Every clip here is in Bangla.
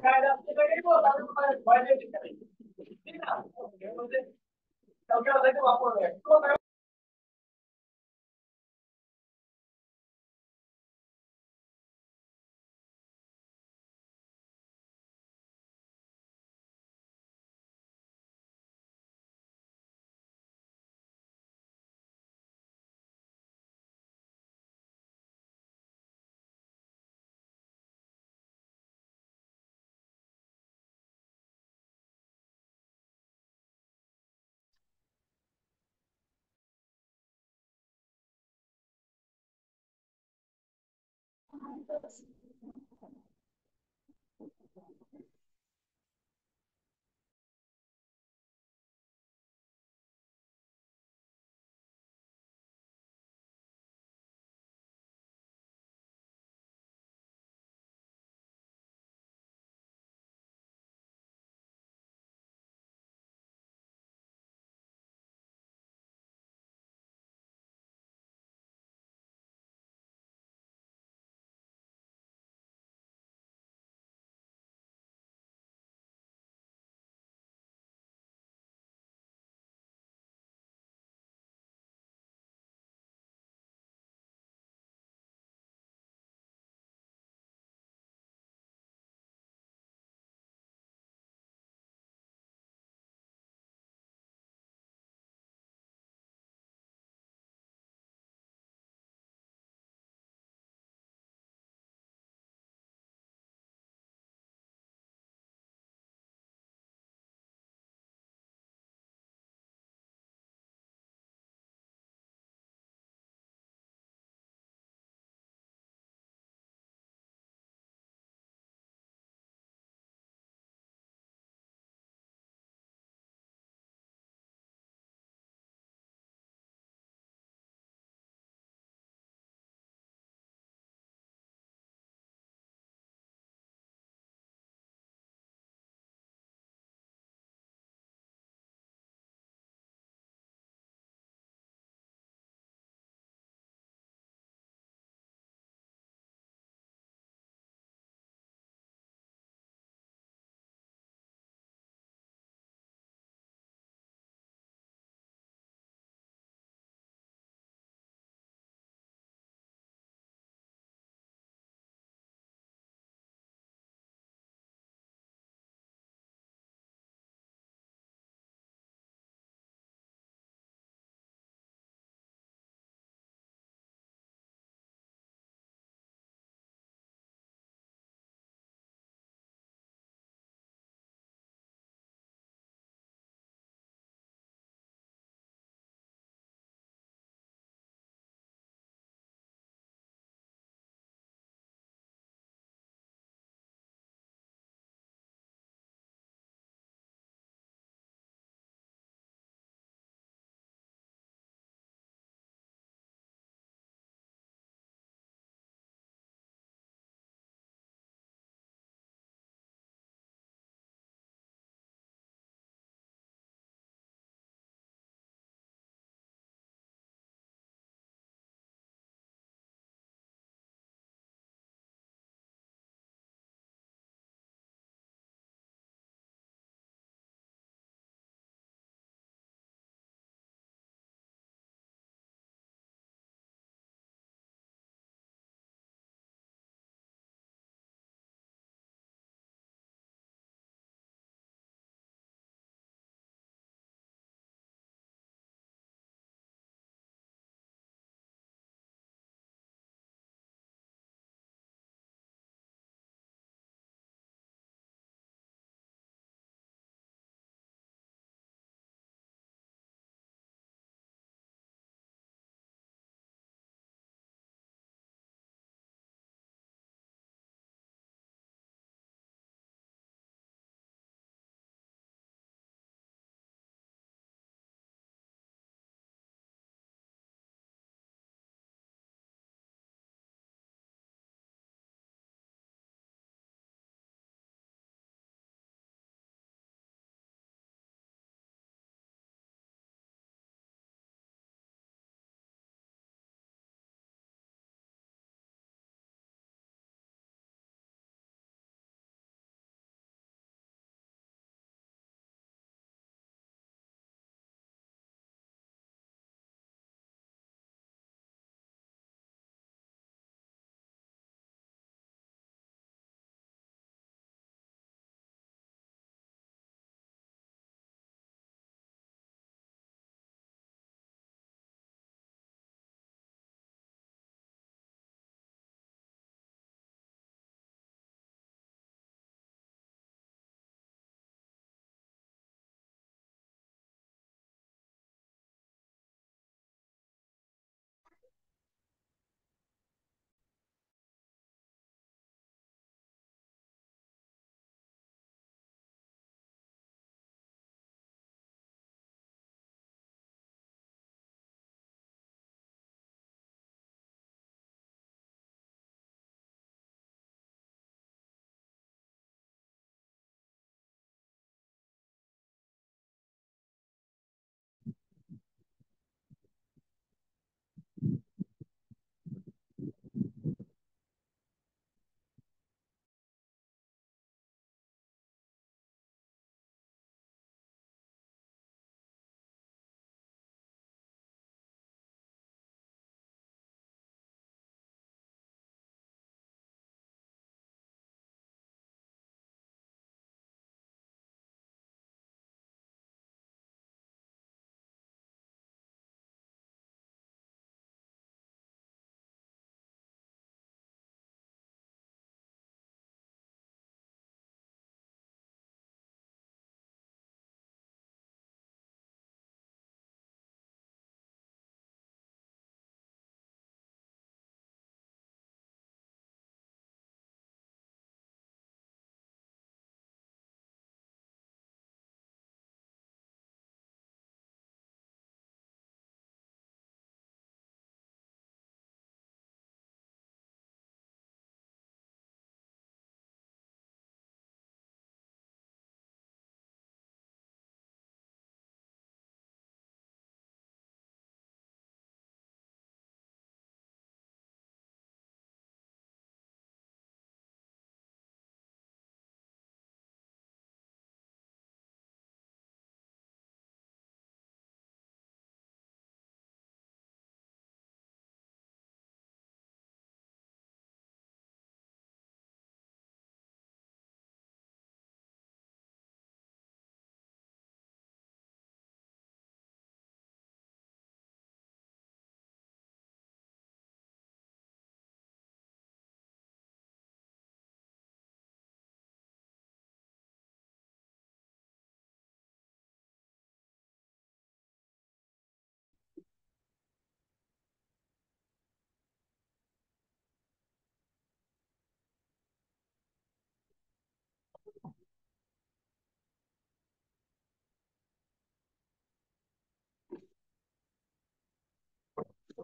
কালকে দেখতে পাবো campus.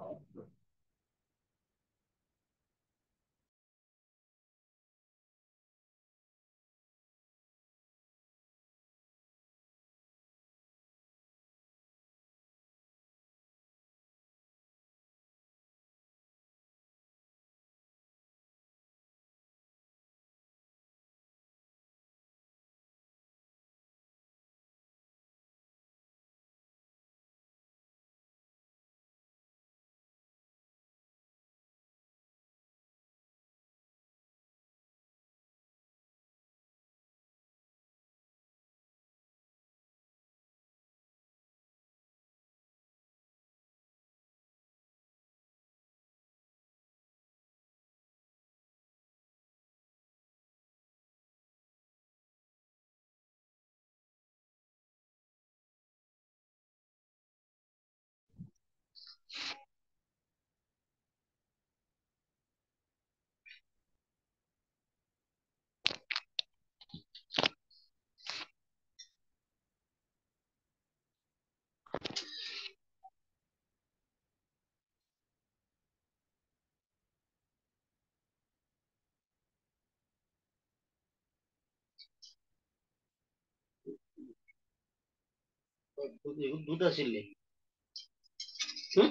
Um, দুটা ছিলি হুম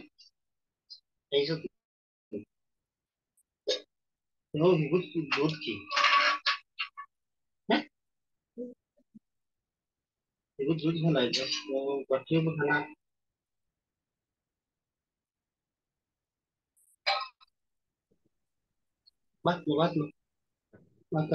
এইসব দুধ কি হ্যাঁ দুধ খানা বাকি খানা बात में बात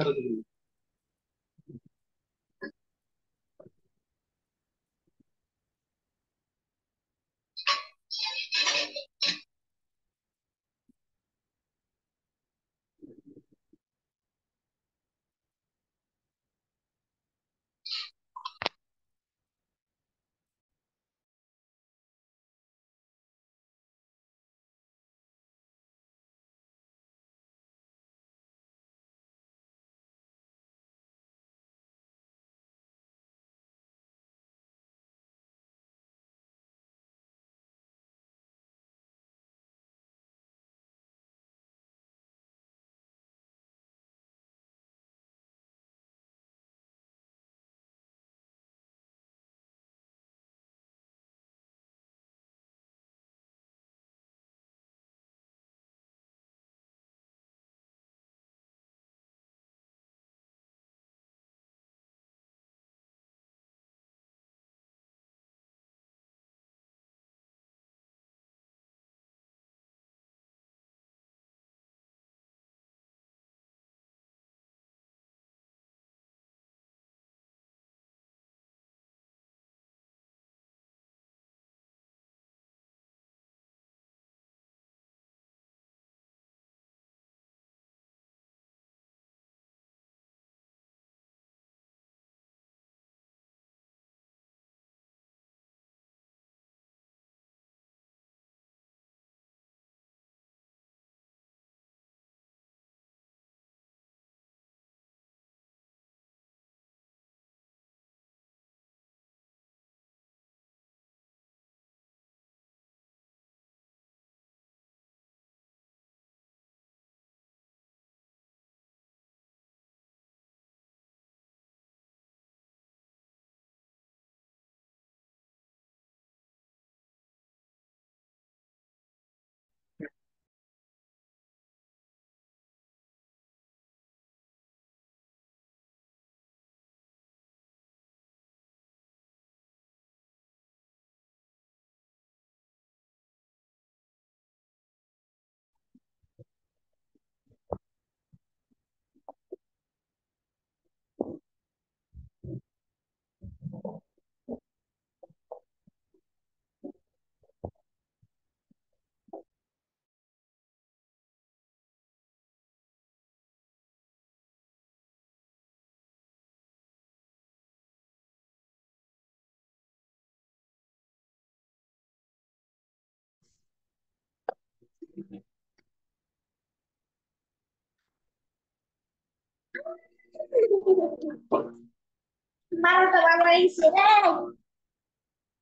Marta, vamos a irse, ven.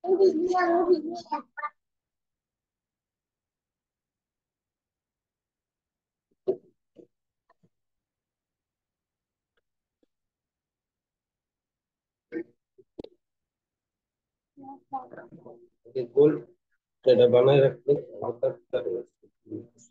Ubi, mira, ubi, mira. গোল এটা বানায় রাখলে হালকা রয়েছে Deus.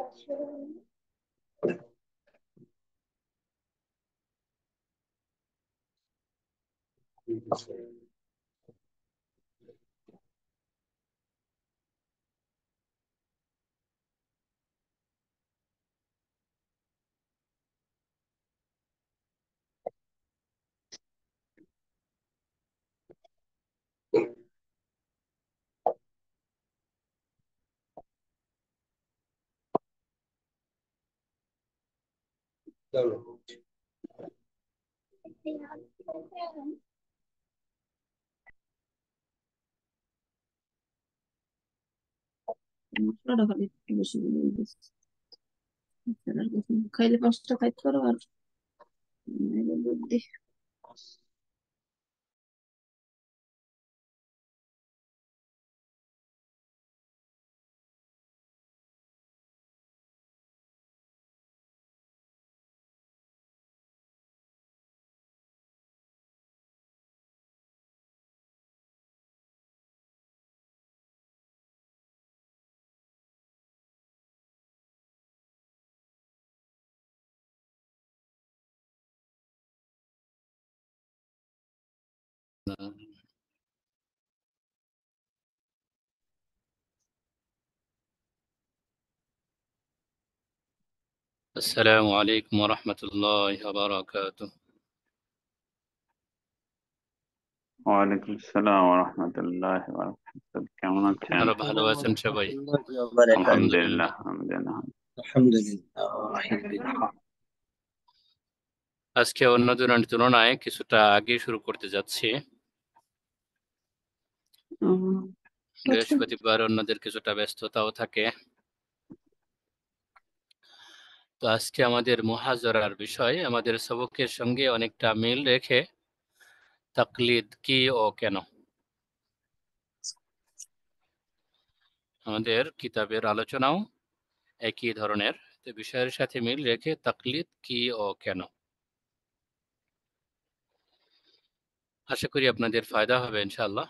Thank you. চলো খাইলে পাঁচটা খাইতে পারো আর বুদ্ধি السلام عليكم ورحمة الله وبركاته ওয়ালাইকুম আসসালাম ওয়া কেমন আজকে অন্য দিনের তুলনায় কিছুটা আগে শুরু করতে যাচ্ছি আচ্ছা। বৃহস্পতিবার অন্যদের কিছুটা ব্যস্ততাও থাকে তো আজকে আমাদের মহাজরার বিষয় আমাদের সবকের সঙ্গে অনেকটা মিল রেখে তাকলিদ কি ও কেন আমাদের কিতাবের আলোচনাও একই ধরনের বিষয়ের সাথে মিল রেখে তাকলিদ কি ও কেন আশা করি আপনাদের ফায়দা হবে ইনশাল্লাহ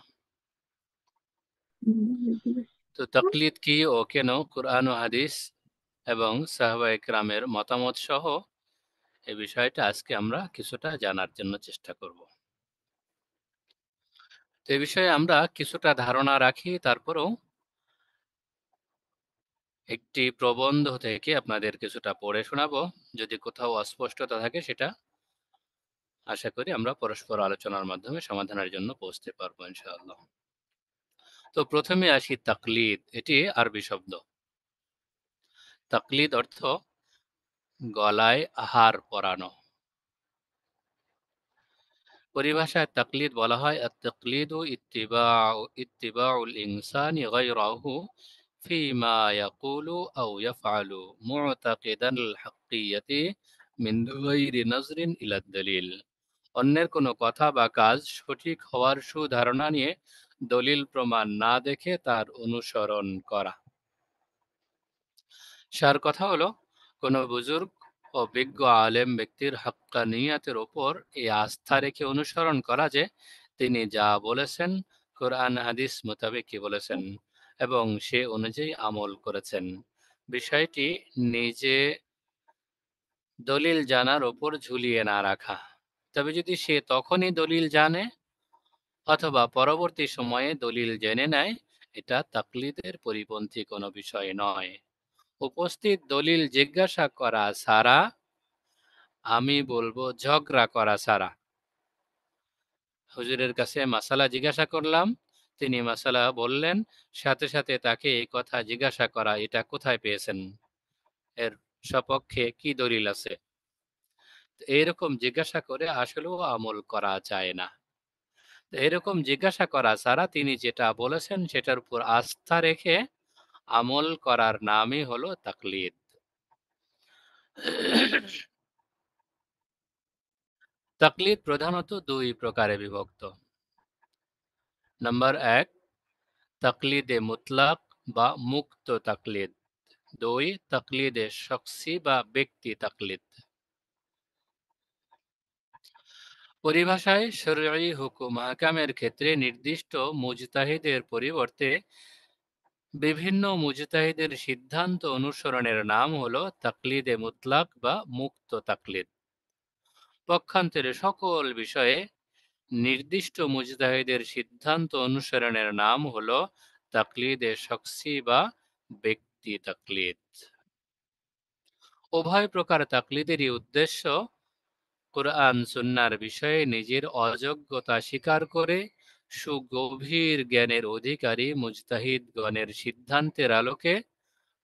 তো তাকলিদ কি ও কেন কোরআন ও হাদিস এবং সাহবা একরামের মতামত সহ এ বিষয়টা আজকে আমরা কিছুটা জানার জন্য চেষ্টা করব তো এ বিষয়ে আমরা কিছুটা ধারণা রাখি তারপরেও একটি প্রবন্ধ থেকে আপনাদের কিছুটা পড়ে শোনাবো যদি কোথাও অস্পষ্টতা থাকে সেটা আশা করি আমরা পরস্পর আলোচনার মাধ্যমে সমাধানের জন্য পৌঁছতে পারবো ইনশাআল্লাহ তো প্রথমে আসি তাকলিদ এটি আরবি শব্দ তাকলিদ অর্থ গলায় হার পরানো পরিভাষায় তাকলিদ বলা হয় আর ইত্তিবা ইত্তিবাউল ইনসান গাইরাহু فيما يقول أو يفعل معتقدا الحقية من غير نظر إلى الدليل অন্যের কোনো কথা বা কাজ সঠিক হওয়ার সুধারণা নিয়ে দলিল প্রমাণ না দেখে তার অনুসরণ করা সার কথা হলো কোনো বুজুর্গ ও বিজ্ঞ আলেম ব্যক্তির হাক্কানিয়াতের ওপর এই আস্থা রেখে অনুসরণ করা যে তিনি যা বলেছেন কোরআন হাদিস মোতাবেকই বলেছেন এবং সে অনুযায়ী আমল করেছেন বিষয়টি নিজে দলিল জানার ওপর ঝুলিয়ে না রাখা তবে যদি সে তখনই দলিল জানে অথবা পরবর্তী সময়ে দলিল জেনে নেয় এটা তাকলিদের পরিপন্থী কোনো বিষয় নয় উপস্থিত দলিল জিজ্ঞাসা করা ছাড়া আমি বলবো ঝগড়া করা ছাড়া হুজুরের কাছে মাসালা জিজ্ঞাসা করলাম তিনি মাসালা বললেন সাথে সাথে তাকে এই কথা জিজ্ঞাসা করা এটা কোথায় পেয়েছেন এর সপক্ষে কি দলিল আছে এরকম জিজ্ঞাসা করে আসলেও আমল করা যায় না এরকম জিজ্ঞাসা করা ছাড়া তিনি যেটা বলেছেন সেটার উপর আস্থা রেখে আমল করার নামই হলো তাকলিদ তাকলিদ প্রধানত দুই প্রকারে বিভক্ত নম্বর এক তাকলিদে মুতলাক বা মুক্ত তাকলিদ দুই তাকলিদে শখসি বা ব্যক্তি তাকলিদ পরিভাষায় শরীয় হুকুম হাকামের ক্ষেত্রে নির্দিষ্ট মুজতাহিদের পরিবর্তে বিভিন্ন মুজতাহিদের সিদ্ধান্ত অনুসরণের নাম হল তাকলিদে মুতলাক বা মুক্ত তাকলিদ পক্ষান্তরে সকল বিষয়ে নির্দিষ্ট মুজতাহিদের সিদ্ধান্ত অনুসরণের নাম হল তাকলিদে শখসি বা ব্যক্তি তাকলিদ উভয় প্রকার তাকলিদেরই উদ্দেশ্য কোরআন সুন্নার বিষয়ে নিজের অযোগ্যতা স্বীকার করে সুগভীর জ্ঞানের অধিকারী মুজতাহিদগণের সিদ্ধান্তের আলোকে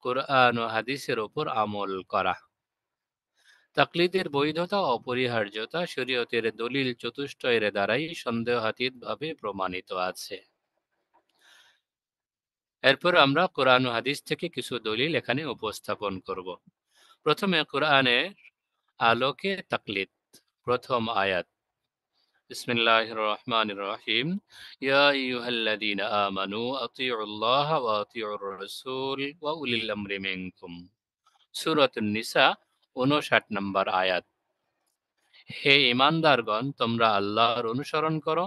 কোরআন ও হাদিসের ওপর আমল করা তাকলিদের বৈধতা অপরিহার্যতা শরীয়তের দলিল চতুষ্টয়ের দ্বারাই ভাবে প্রমাণিত আছে এরপর আমরা কোরআন ও হাদিস থেকে কিছু দলিল এখানে উপস্থাপন করব প্রথমে কোরআনের আলোকে তাকলিদ প্রথম আয়াত বিসমিল্লাহ রহমান রহিম নম্বর আয়াত হে ইমানদারগণ তোমরা আল্লাহর অনুসরণ করো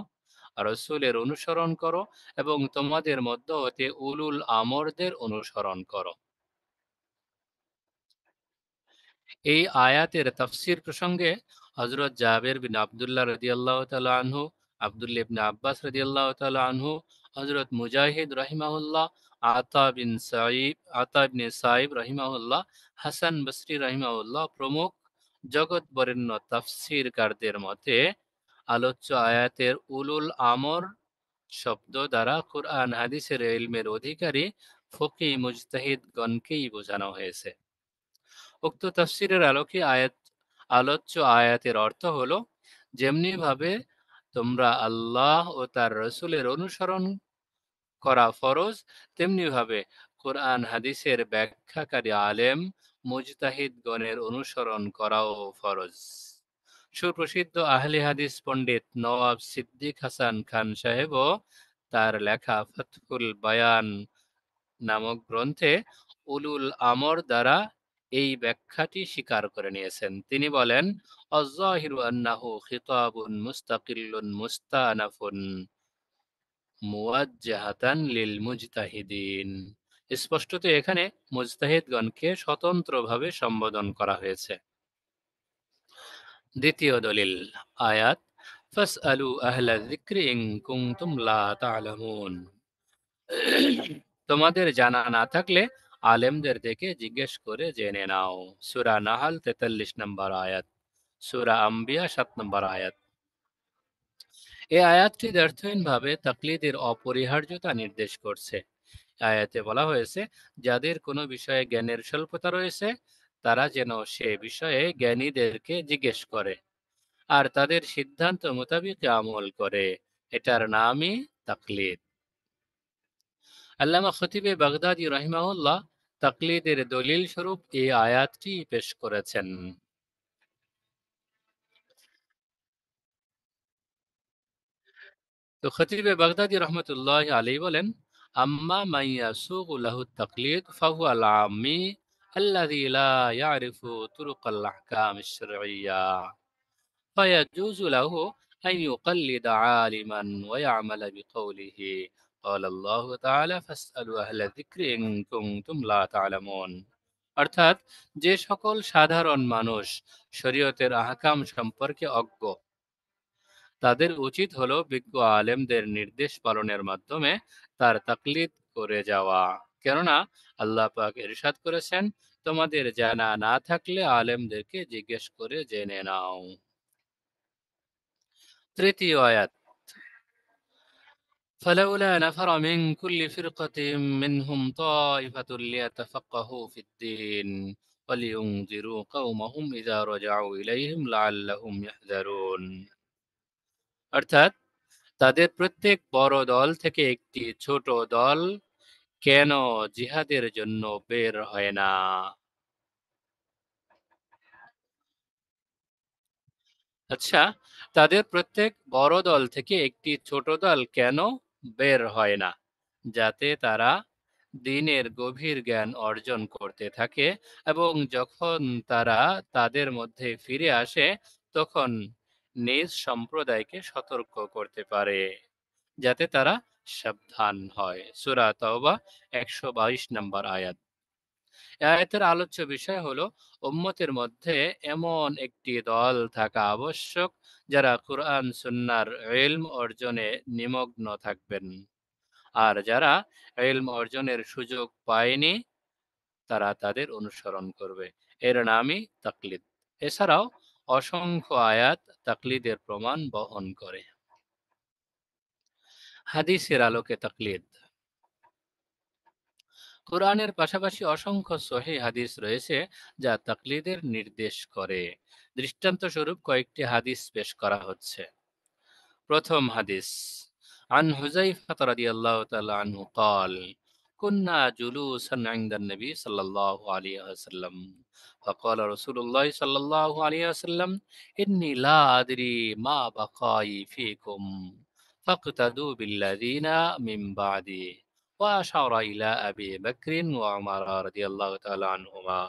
রসুলের অনুসরণ করো এবং তোমাদের মধ্য হতে উলুল আমরদের অনুসরণ করো এই আয়াতের তাফসির প্রসঙ্গে হজরত জাবের বিন আবদুল্লাহ রদি আল্লাহ আনহু আবদুল্লা ইবনে আব্বাস রদি আল্লাহ আনহু হজরত মুজাহিদ রহিমাউল্লাহ আতা বিন সাইব আতা বিন সাইব রহিমাউল্লাহ হাসান বসরি রহিমাউল্লাহ প্রমুখ জগৎ বরেণ্য তাফসিরকারদের মতে আলোচ্য আয়াতের উলুল আমর শব্দ দ্বারা কুরআন হাদিসের ইলমের অধিকারী ফকি মুজতাহিদ গণকেই বোঝানো হয়েছে উক্ত তফসিরের আলোকে আয়াত আলোচ্য আয়াতের অর্থ হলো যেমনিভাবে তোমরা আল্লাহ ও তার রসুলের অনুসরণ করা ফরজ তেমনিভাবে কোরআন হাদিসের ব্যাখ্যাকারী আলেম মুজতাহিদ গণের অনুসরণ করাও ফরজ সুপ্রসিদ্ধ আহলি হাদিস পণ্ডিত নওয়াব সিদ্দিক হাসান খান সাহেবও তার লেখা ফতফুল বায়ান নামক গ্রন্থে উলুল আমর দ্বারা এই ব্যাখ্যাটি স্বীকার করে নিয়েছেন তিনি বলেন অজাহিরু আন্নাহু খিতাবুন মুস্তাকিল্লুন মুস্তানাফুন মুওয়াজ্জাহাতান লিল মুজতাহিদিন স্পষ্টত এখানে মুজতাহিদগণকে স্বতন্ত্রভাবে সম্বোধন করা হয়েছে দ্বিতীয় দলিল আয়াত ফাসআলু আহলা যিকরি ইন কুনতুম লা তা'লামুন তোমাদের জানা না থাকলে আলেমদের দেখে জিজ্ঞেস করে জেনে নাও সুরা নাহাল তেতাল্লিশ নম্বর আয়াত সুরা আম্বিয়া সাত নম্বর আয়াত এ আয়াতটি দার্থহীনভাবে তাকলিদের অপরিহার্যতা নির্দেশ করছে আয়াতে বলা হয়েছে যাদের কোনো বিষয়ে জ্ঞানের স্বল্পতা রয়েছে তারা যেন সে বিষয়ে জ্ঞানীদেরকে জিজ্ঞেস করে আর তাদের সিদ্ধান্ত মোতাবিক আমল করে এটার নামই তাকলিদ আল্লামা খতিবে বাগদাদি রহিমাউল্লাহ তাকলিদের দলিল স্বরূপ এই আয়াতটি পেশ করেছেন তো খতিবে বাগদাদি রহমতুল্লাহ আলী বলেন আম্মা মাইয়াসুকুলাহু তাকলিদ ফাহু আল আমি الذي لا يعرف طرق الأحكام الشرعية فيجوز له أن يقلد عالما ويعمل بقوله قال الله تعالى فاسألوا أهل الذكر إن كنتم لا تعلمون অর্থাৎ যে সকল সাধারণ মানুষ শরীয়তের আহকাম সম্পর্কে অজ্ঞ তাদের উচিত হলো বিজ্ঞ আলেমদের নির্দেশ পালনের মাধ্যমে তার তাকলিদ করে যাওয়া কেননা আল্লাহ পাক ইরশাদ করেছেন তোমাদের জানা না থাকলে আলেমদেরকে জিজ্ঞেস করে জেনে নাও তৃতীয় আয়াত فلولا نفر من كل فرقة منهم طائفة ليتفقهوا في الدين ولينذروا قومهم إذا رجعوا إليهم لعلهم يحذرون অর্থাৎ তাদের প্রত্যেক বড় দল থেকে একটি ছোট দল কেন জিহাদের জন্য বের হয় না আচ্ছা তাদের প্রত্যেক বড় দল থেকে একটি ছোট দল কেন বের হয় না যাতে তারা দিনের গভীর জ্ঞান অর্জন করতে থাকে এবং যখন তারা তাদের মধ্যে ফিরে আসে তখন নিজ সম্প্রদায়কে সতর্ক করতে পারে যাতে তারা সাবধান হয় সুরা তওবা একশো বাইশ নম্বর আয়াত এ আয়াতের আলোচ্য বিষয় হলো উম্মতের মধ্যে এমন একটি দল থাকা আবশ্যক যারা কুরআন সুন্নার এলম অর্জনে নিমগ্ন থাকবেন আর যারা এলম অর্জনের সুযোগ পায়নি তারা তাদের অনুসরণ করবে এর নামই তাকলিদ এছাড়াও অসংখ্য আয়াত তাকলিদের প্রমাণ বহন করে হাদিসের আলোকে তাকলিদ কোরআনের পাশাপাশি অসংখ্য সহি হাদিস রয়েছে যা তাকলিদের নির্দেশ করে দৃষ্টান্ত স্বরূপ কয়েকটি হাদিস পেশ করা হচ্ছে প্রথম হাদিস عن حذيفة رضي الله تعالى عنه قال كنا جلوسا عند النبي صلى الله عليه وسلم فقال رسول الله صلى الله عليه وسلم إني لا أدري ما بقاي فيكم فاقتدوا بالذين من بعدي وأشار إلى أبي بكر وعمر رضي الله تعالى عنهما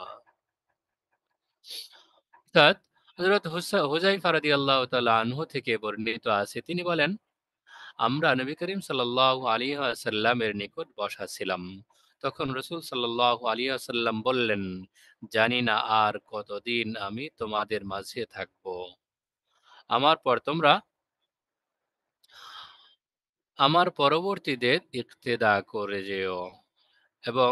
অর্থাৎ হজরত হুজাইফা রাদি আল্লাহ আনহু থেকে বর্ণিত আছে তিনি বলেন আমরা নবী করিম সাল্লাহ আলী আসাল্লামের নিকট বসা ছিলাম তখন রসুল সাল্লাহ আলী আসাল্লাম বললেন জানি না আর কতদিন আমি তোমাদের মাঝে থাকব আমার পর তোমরা আমার পরবর্তীদের ইকতেদা করে যেও এবং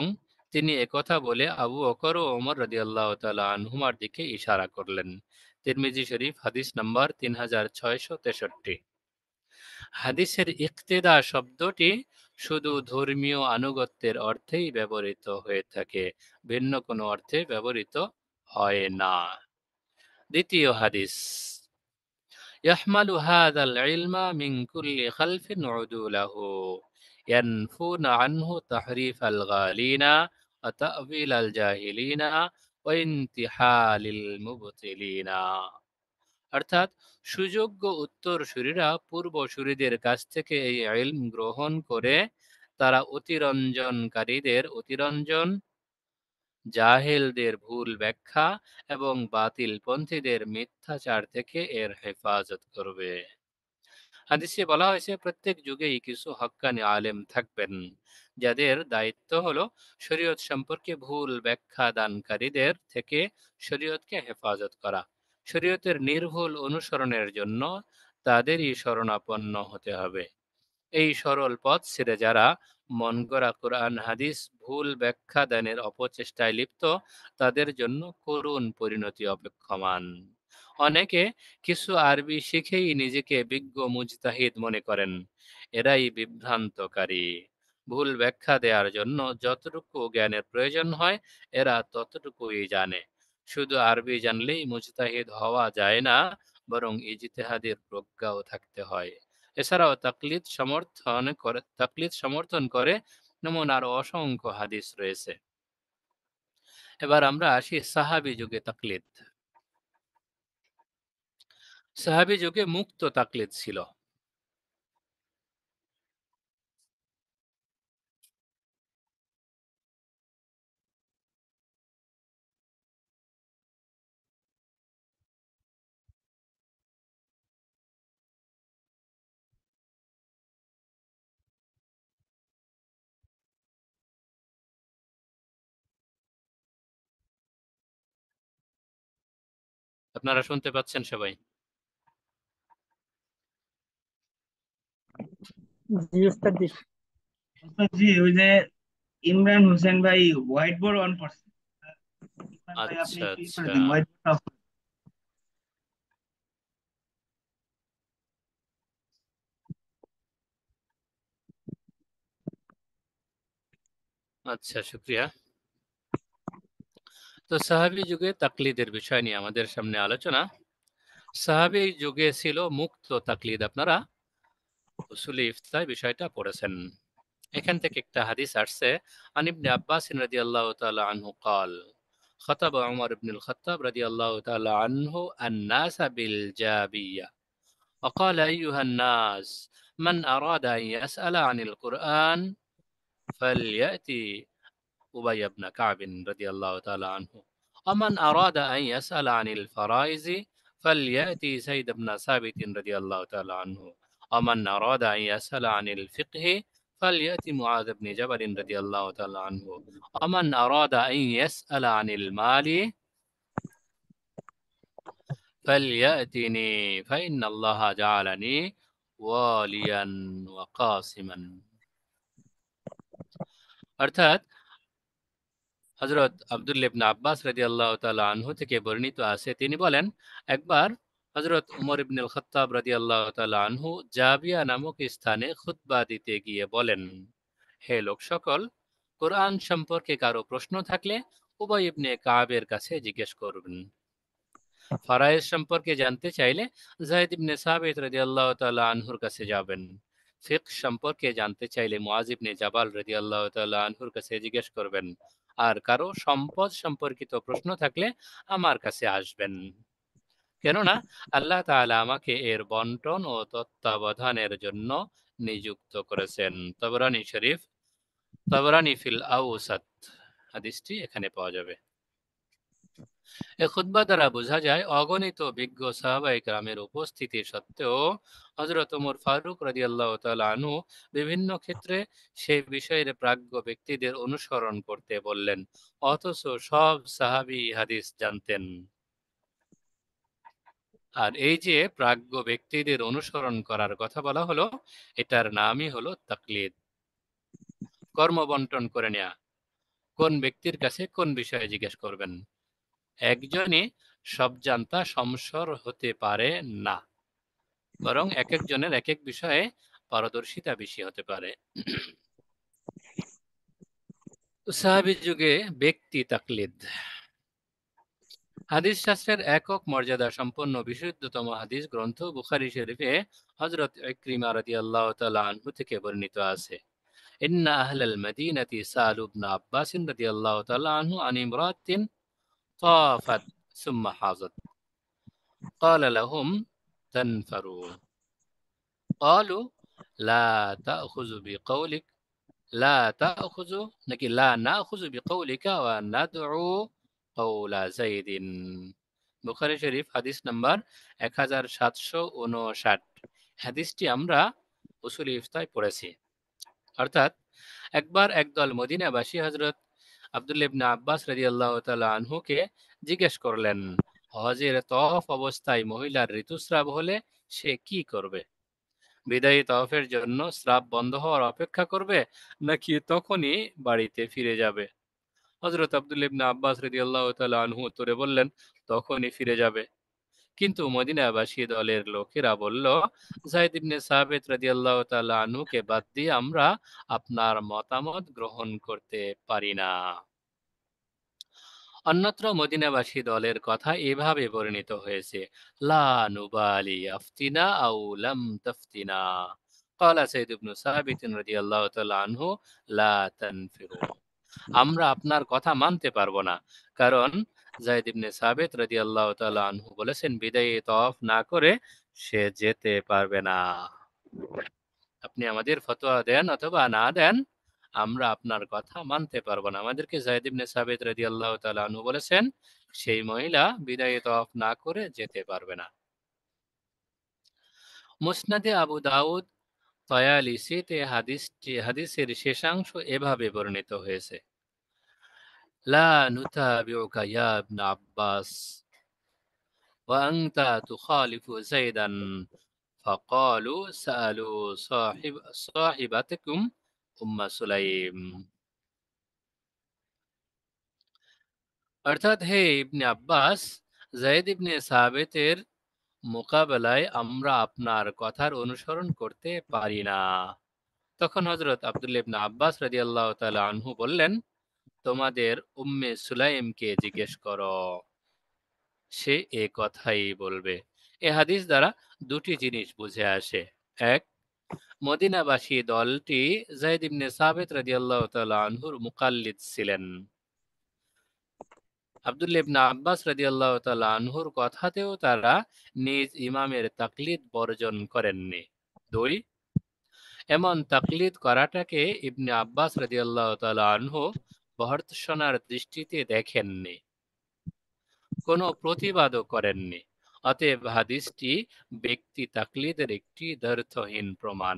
তিনি একথা বলে আবু অকর ও ওমর রদিয়াল্লাহ তালা আনহুমার দিকে ইশারা করলেন তিরমিজি শরীফ হাদিস নম্বর তিন হাজার ছয়শো তেষট্টি হাদিসের ইকতেদা শব্দটি শুধু ধর্মীয় আনুগত্যের অর্থেই ব্যবহৃত হয়ে থাকে ভিন্ন কোনো অর্থে ব্যবহৃত হয় না দ্বিতীয় হাদিস يحمل هذا العلم من كل خلف عدوله ينفون عنه تحريف الغالين وتأويل الجاهلين وانتحال المبطلين অর্থাৎ সুযোগ্য উত্তরসূরিরা পূর্বসূরিদের কাছ থেকে এই ইলম গ্রহণ করে তারা অতিরঞ্জনকারীদের অতিরঞ্জন জাহেলদের ভুল ব্যাখ্যা এবং বাতিল পন্থীদের মিথ্যাচার থেকে এর হেফাজত করবে হাদিসে বলা হয়েছে প্রত্যেক যুগেই কিছু হক্কানি আলেম থাকবেন যাদের দায়িত্ব হল শরীয়ত সম্পর্কে ভুল ব্যাখ্যা দানকারীদের থেকে শরীয়তকে হেফাজত করা শরীয়তের নির্ভুল অনুসরণের জন্য তাদেরই শরণাপন্ন হতে হবে এই সরল পথ ছেড়ে যারা মন গড়া কোরআন হাদিস ভুল ব্যাখ্যা দানের অপচেষ্টায় লিপ্ত তাদের জন্য করুণ পরিণতি অপেক্ষমান অনেকে কিছু আরবি শিখেই নিজেকে বিজ্ঞ মুজতাহিদ মনে করেন এরাই বিভ্রান্তকারী ভুল ব্যাখ্যা দেওয়ার জন্য যতটুকু জ্ঞানের প্রয়োজন হয় এরা ততটুকুই জানে শুধু আরবি জানলেই মুজতাহিদ হওয়া যায় না বরং ইজতেহাদের প্রজ্ঞাও থাকতে হয় এছাড়াও তাকলিদ সমর্থন করে তাকলিদ সমর্থন করে এমন আরো অসংখ্য হাদিস রয়েছে এবার আমরা আসি সাহাবি যুগে তাকলিদ সাহাবি যুগে মুক্ত তাকলিদ ছিল আপনারা শুনতে পাচ্ছেন সবাই ইমরান হোসেন ভাই হোয়াইট বোর্ড অন করছে আচ্ছা আচ্ছা আচ্ছা শুক্রিয়া তো সাহাবি যুগে তাকলিদের বিষয় নিয়ে আমাদের সামনে আলোচনা সাহাবি যুগে ছিল মুক্ত তাকলিদ আপনারা উসুলি ইফতায় বিষয়টা পড়েছেন এখান থেকে একটা হাদিস আসছে আনিবনে আব্বাস রাজি আল্লাহ তালা আনহু কাল খতাব উমর ইবনুল খতাব রাজি আল্লাহ তালা আনহু আন্নাস বিল জাবিয়া وقال أيها الناس من أراد أن يسأل عن القرآن فليأتي أبي بن كعب رضي الله تعالى عنه ومن أراد أن يسأل عن الفرائز فليأتي سيد بن ثابت رضي الله تعالى عنه ومن أراد أن يسأل عن الفقه فليأتي معاذ بن جبل رضي الله تعالى عنه ومن أراد أن يسأل عن المال فليأتني فإن الله جعلني واليا وقاسما أرتاد হজরত আবদুল্লিবনা আব্বাস রাজি আল্লাহ তালা আনহু থেকে বর্ণিত আছে তিনি বলেন একবার হজরত উমর ইবনুল খত্তাব রাজি আল্লাহ তালা আনহু জাবিয়া নামক স্থানে খুতবা দিতে গিয়ে বলেন হে লোক সকল কোরআন সম্পর্কে কারো প্রশ্ন থাকলে উবাই ইবনে কাবের কাছে জিজ্ঞেস করবেন ফারায়েজ সম্পর্কে জানতে চাইলে জাহিদ ইবনে সাবিত রাজি আল্লাহ তাল্লাহ আনহুর কাছে যাবেন ফিক সম্পর্কে জানতে চাইলে মুআজ ইবনে জাবাল রাজি আল্লাহ আনহুর কাছে জিজ্ঞেস করবেন আর কারো সম্পদ সম্পর্কিত প্রশ্ন থাকলে আমার কাছে আসবেন কেননা আল্লাহ তাআলা আমাকে এর বন্টন ও তত্ত্বাবধানের জন্য নিযুক্ত করেছেন তবরানি শরীফ তবরানি ফিল আউসাত হাদিসটি এখানে পাওয়া যাবে এ খুদ্া দ্বারা বোঝা যায় অগণিত বিজ্ঞ সাহাবাই গ্রামের উপস্থিতি সত্ত্বেও হজরত ওমর ফারুক রাজিয়াল্লাহ আনু বিভিন্ন ক্ষেত্রে সেই বিষয়ের প্রাজ্ঞ ব্যক্তিদের অনুসরণ করতে বললেন অথচ সব সাহাবি হাদিস জানতেন আর এই যে প্রাজ্ঞ ব্যক্তিদের অনুসরণ করার কথা বলা হলো এটার নামই হলো তাকলিদ কর্ম বন্টন করে নেয়া কোন ব্যক্তির কাছে কোন বিষয়ে জিজ্ঞেস করবেন একজনই জানতা সমসর হতে পারে না বরং এক একজনের এক এক বিষয়ে পারদর্শিতা বেশি হতে পারে সাহাবি যুগে ব্যক্তি তাকলিদ হাদিস শাস্ত্রের একক মর্যাদা সম্পন্ন বিশুদ্ধতম হাদিস গ্রন্থ বুখারি শরীফে হজরত ইকরিমা রাদি আল্লাহ আনহু থেকে বর্ণিত আছে ইন্না আহলাল মদিনাতি সালুবনা আব্বাসিন রাদি আল্লাহ আনহু আন ইমরাতিন طافت ثم حاضت قال لهم تنفروا قالوا لا تأخذ بقولك لا تأخذ لكن لا نأخذ بقولك وندعو قول زيد বুখারি শরীফ হাদিস নাম্বার এক হাজার সাতশো উনষাট হাদিসটি আমরা উসুল ইফতায় পড়েছি অর্থাৎ একবার একদল মদিনাবাসী হজরত আবদুল্লিবনা আব্বাস রাজি আল্লাহ আনহুকে জিজ্ঞেস করলেন হজের তফ অবস্থায় মহিলার ঋতুস্রাব হলে সে কি করবে বিদায়ী তফের জন্য স্রাব বন্ধ হওয়ার অপেক্ষা করবে নাকি তখনই বাড়িতে ফিরে যাবে হজরত আবদুল আব্বাস রদি আল্লাহ আনহু উত্তরে বললেন তখনই ফিরে যাবে কিন্তু মদিনাবাসী দলের লোকেরা বলল জাহিদ ইবনে সাবেত রাদিয়াল্লাহ তাআলা আনুকে বাদ দিয়ে আমরা আপনার মতামত গ্রহণ করতে পারি না অন্যত্র মদিনাবাসী দলের কথা এভাবে বর্ণিত হয়েছে লা নুবালি আফতিনা আউ লাম তাফতিনা ক্বালা সাইদ ইবনে সাবিত রাদিয়াল্লাহু তাআলা আনহু লা তানফিরু আমরা আপনার কথা মানতে পারবো না কারণ জাহিদ ইবনে সাবেত রাজি আল্লাহ আনহু বলেছেন বিদায়ী তফ না করে সে যেতে পারবে না আপনি আমাদের ফতোয়া দেন অথবা না দেন আমরা আপনার কথা মানতে পারবো না আমাদেরকে জাহিদ ইবনে সাবেদ রাজি আল্লাহ তালু বলেছেন সেই মহিলা বিদায় তফ না করে যেতে পারবে না মুসনাদে আবু দাউদ তয়ালিসিতে হাদিসটি হাদিসের শেষাংশ এভাবে বর্ণিত হয়েছে لا نتابعك يا ابن عباس وأنت تخالف زيدا فقالوا سألوا صاحب صاحبتكم أم سليم অর্থাৎ হে ইবনে আব্বাস জায়দ ইবনে সাবেতের মোকাবেলায় আমরা আপনার কথার অনুসরণ করতে পারি না তখন হজরত আবদুল্লা ইবনে আব্বাস রাজি আল্লাহ তালা আনহু বললেন তোমাদের উম্মে সুলাইমকে জিজ্ঞেস কর সে এ কথাই বলবে এ হাদিস দ্বারা দুটি জিনিস বুঝে আসে এক মদিনাবাসী দলটি জাহিদ ইবনে সাবেত রাজিয়াল্লাহ আনহুর মুকাল্লিদ ছিলেন আবদুল্লা ইবনে আব্বাস রাজিয়াল্লাহ আনহুর কথাতেও তারা নিজ ইমামের তাকলিদ বর্জন করেননি দুই এমন তাকলিদ করাটাকে ইবনে আব্বাস রাজিয়াল্লাহ আনহু ভর্তসনার দৃষ্টিতে দেখেননি কোনো প্রতিবাদও করেননি অতএব হাদিসটি ব্যক্তি তাকলিদের একটি দর্থহীন প্রমাণ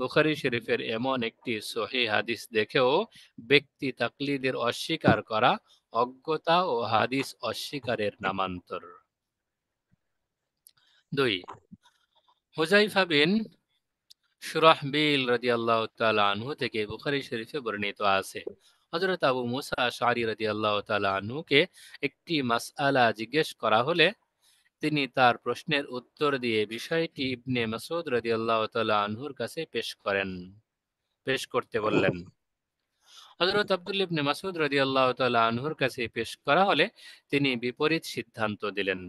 বুখারি শরীফের এমন একটি সহি হাদিস দেখেও ব্যক্তি তাকলিদের অস্বীকার করা অজ্ঞতা ও হাদিস অস্বীকারের নামান্তর দুই হুজাইফা বিন সুরাহবিল রাজিয়াল্লাহ তাল আনহু থেকে বুখারি শরীফে বর্ণিত আছে হজরত আবু মুসা শাহরি রাজি আল্লাহ তালুকে একটি মাসআলা জিজ্ঞেস করা হলে তিনি তার প্রশ্নের উত্তর দিয়ে বিষয়টি ইবনে মাসুদ রাজি আল্লাহ আনহুর কাছে পেশ করেন পেশ করতে বললেন হজরত আবদুল ইবনে মাসুদ রাজি আল্লাহ আনহুর কাছে পেশ করা হলে তিনি বিপরীত সিদ্ধান্ত দিলেন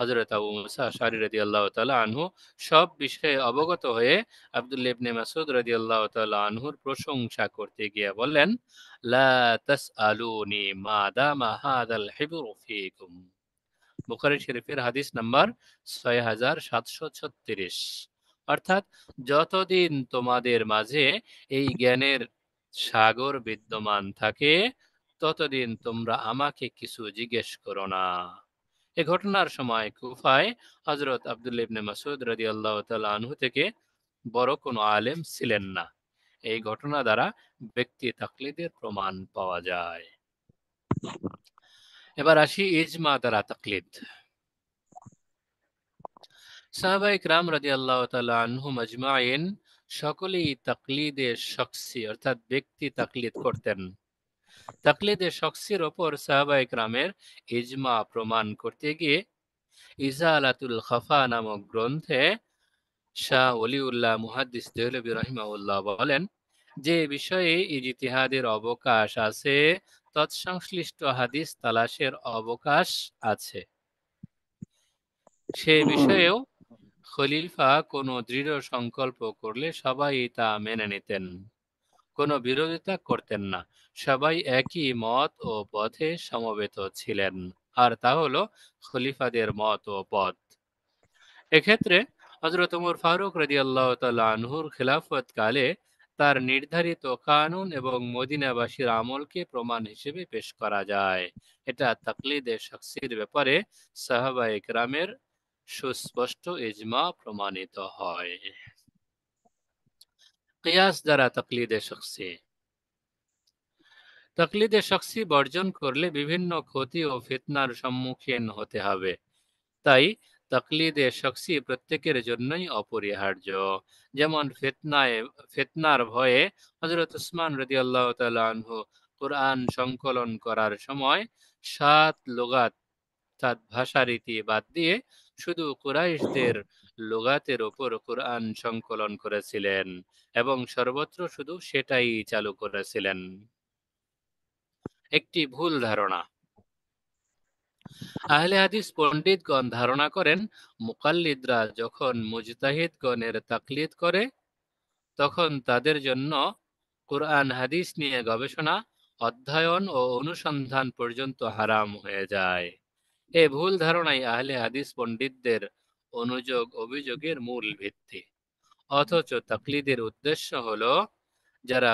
হজরত আবু মুসা আশারি রদি আল্লাহ তালা আনহু সব বিষয়ে অবগত হয়ে আবদুল্লা ইবনে মাসুদ রদি আল্লাহ তালা আনহুর প্রশংসা করতে গিয়ে বললেন লা তাস আলুনি মাদা মাহাদ আল ফিকুম বুখারি শরীফের হাদিস নাম্বার ছয় হাজার সাতশো ছত্রিশ অর্থাৎ যতদিন তোমাদের মাঝে এই জ্ঞানের সাগর বিদ্যমান থাকে ততদিন তোমরা আমাকে কিছু জিজ্ঞেস করো না এ ঘটনার সময় কুফায় হজরত আবদুল্লা ইবনে মাসুদ রাজি আল্লাহ আনহু থেকে বড় কোনো আলেম ছিলেন না এই ঘটনা দ্বারা ব্যক্তি তাকলিদের প্রমাণ পাওয়া যায় এবার আসি ইজমা দ্বারা তাকলিদ সাহাবাই রাম রাজি আল্লাহ আনহু মাজমাইন সকলেই তাকলিদে শখসি অর্থাৎ ব্যক্তি তাকলিদ করতেন তাকলিদের শখসির ওপর সাহাবা ইকরামের ইজমা প্রমাণ করতে গিয়ে ইজালাতুল খফা নামক গ্রন্থে শাহ অলিউল্লাহ মুহাদ্দিস দেহলবী রহিমাউল্লাহ বলেন যে বিষয়ে ইজতিহাদের অবকাশ আছে তৎসংশ্লিষ্ট হাদিস তালাশের অবকাশ আছে সে বিষয়েও খলিফা কোনো দৃঢ় সংকল্প করলে সবাই তা মেনে নিতেন কোনো বিরোধিতা করতেন না সবাই একই মত ও পথে সমবেত ছিলেন আর তা হলো খলিফাদের মত ও পথ এক্ষেত্রে হজরত উমর ফারুক রাজি আল্লাহ আনহুর খিলাফত কালে তার নির্ধারিত কানুন এবং মদিনাবাসীর আমলকে প্রমাণ হিসেবে পেশ করা যায় এটা তাকলিদে শখসির ব্যাপারে সাহাবা একরামের সুস্পষ্ট ইজমা প্রমাণিত হয় কেয়াস দ্বারা তকলিদে শখসি তকলিদে শখসি বর্জন করলে বিভিন্ন ক্ষতি ও ফিতনার সম্মুখীন হতে হবে তাই তকলিদে শখসি প্রত্যেকের জন্যই অপরিহার্য যেমন ফেতনায় ফেতনার ভয়ে হজরত উসমান রদি আল্লাহ তালহ কোরআন সংকলন করার সময় সাত লোগাত সাত ভাষারীতি বাদ দিয়ে শুধু কুরাইশদের লোগাতের ওপর কোরআন সংকলন করেছিলেন এবং সর্বত্র শুধু সেটাই চালু করেছিলেন একটি ভুল ধারণা আহলে হাদিস পণ্ডিতগণ ধারণা করেন মুকাল্লিদরা যখন মুজতাহিদগণের তাকলিদ করে তখন তাদের জন্য কোরআন হাদিস নিয়ে গবেষণা অধ্যয়ন ও অনুসন্ধান পর্যন্ত হারাম হয়ে যায় এ ভুল ধারণাই আহলে হাদিস পণ্ডিতদের অনুযোগ অভিযোগের মূল ভিত্তি অথচ তাকলিদের উদ্দেশ্য হলো যারা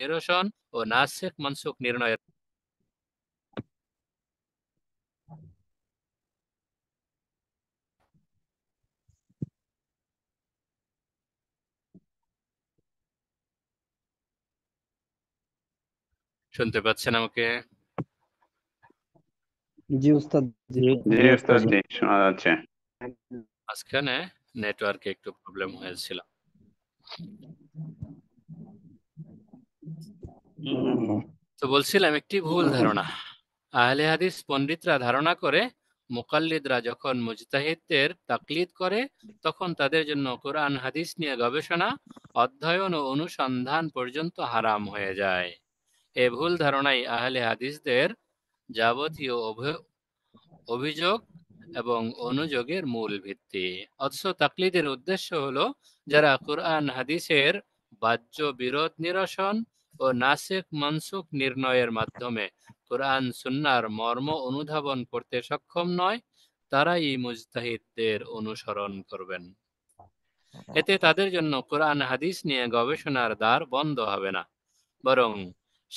নিরসন ও নাসিক মনসুখ নির্ণয়ের শুনতে পাচ্ছেন আমাকে জি উস্তাদ জি উস্তাদ জি শোনা যাচ্ছে মাঝখানে নেটওয়ার্কে একটু প্রবলেম হয়েছিল তো বলছিলাম একটি ভুল ধারণা আহলে হাদিস পণ্ডিতরা ধারণা করে মোকাল্লিদরা যখন মুজতাহিদদের তাকলিদ করে তখন তাদের জন্য কোরআন হাদিস নিয়ে গবেষণা অধ্যয়ন ও অনুসন্ধান পর্যন্ত হারাম হয়ে যায় এ ভুল ধারণাই আহলে হাদিসদের যাবতীয় অভিযোগ এবং অনুযোগের মূল ভিত্তি অথচ তাকলিদের উদ্দেশ্য হল যারা কোরআন হাদিসের বাহ্য বিরোধ নিরসন ও নাসিক মানসুক নির্ণয়ের মাধ্যমে কোরআন সুন্নার মর্ম অনুধাবন করতে সক্ষম নয় তারাই মুজতাহিদদের অনুসরণ করবেন এতে তাদের জন্য কোরআন হাদিস নিয়ে গবেষণার দ্বার বন্ধ হবে না বরং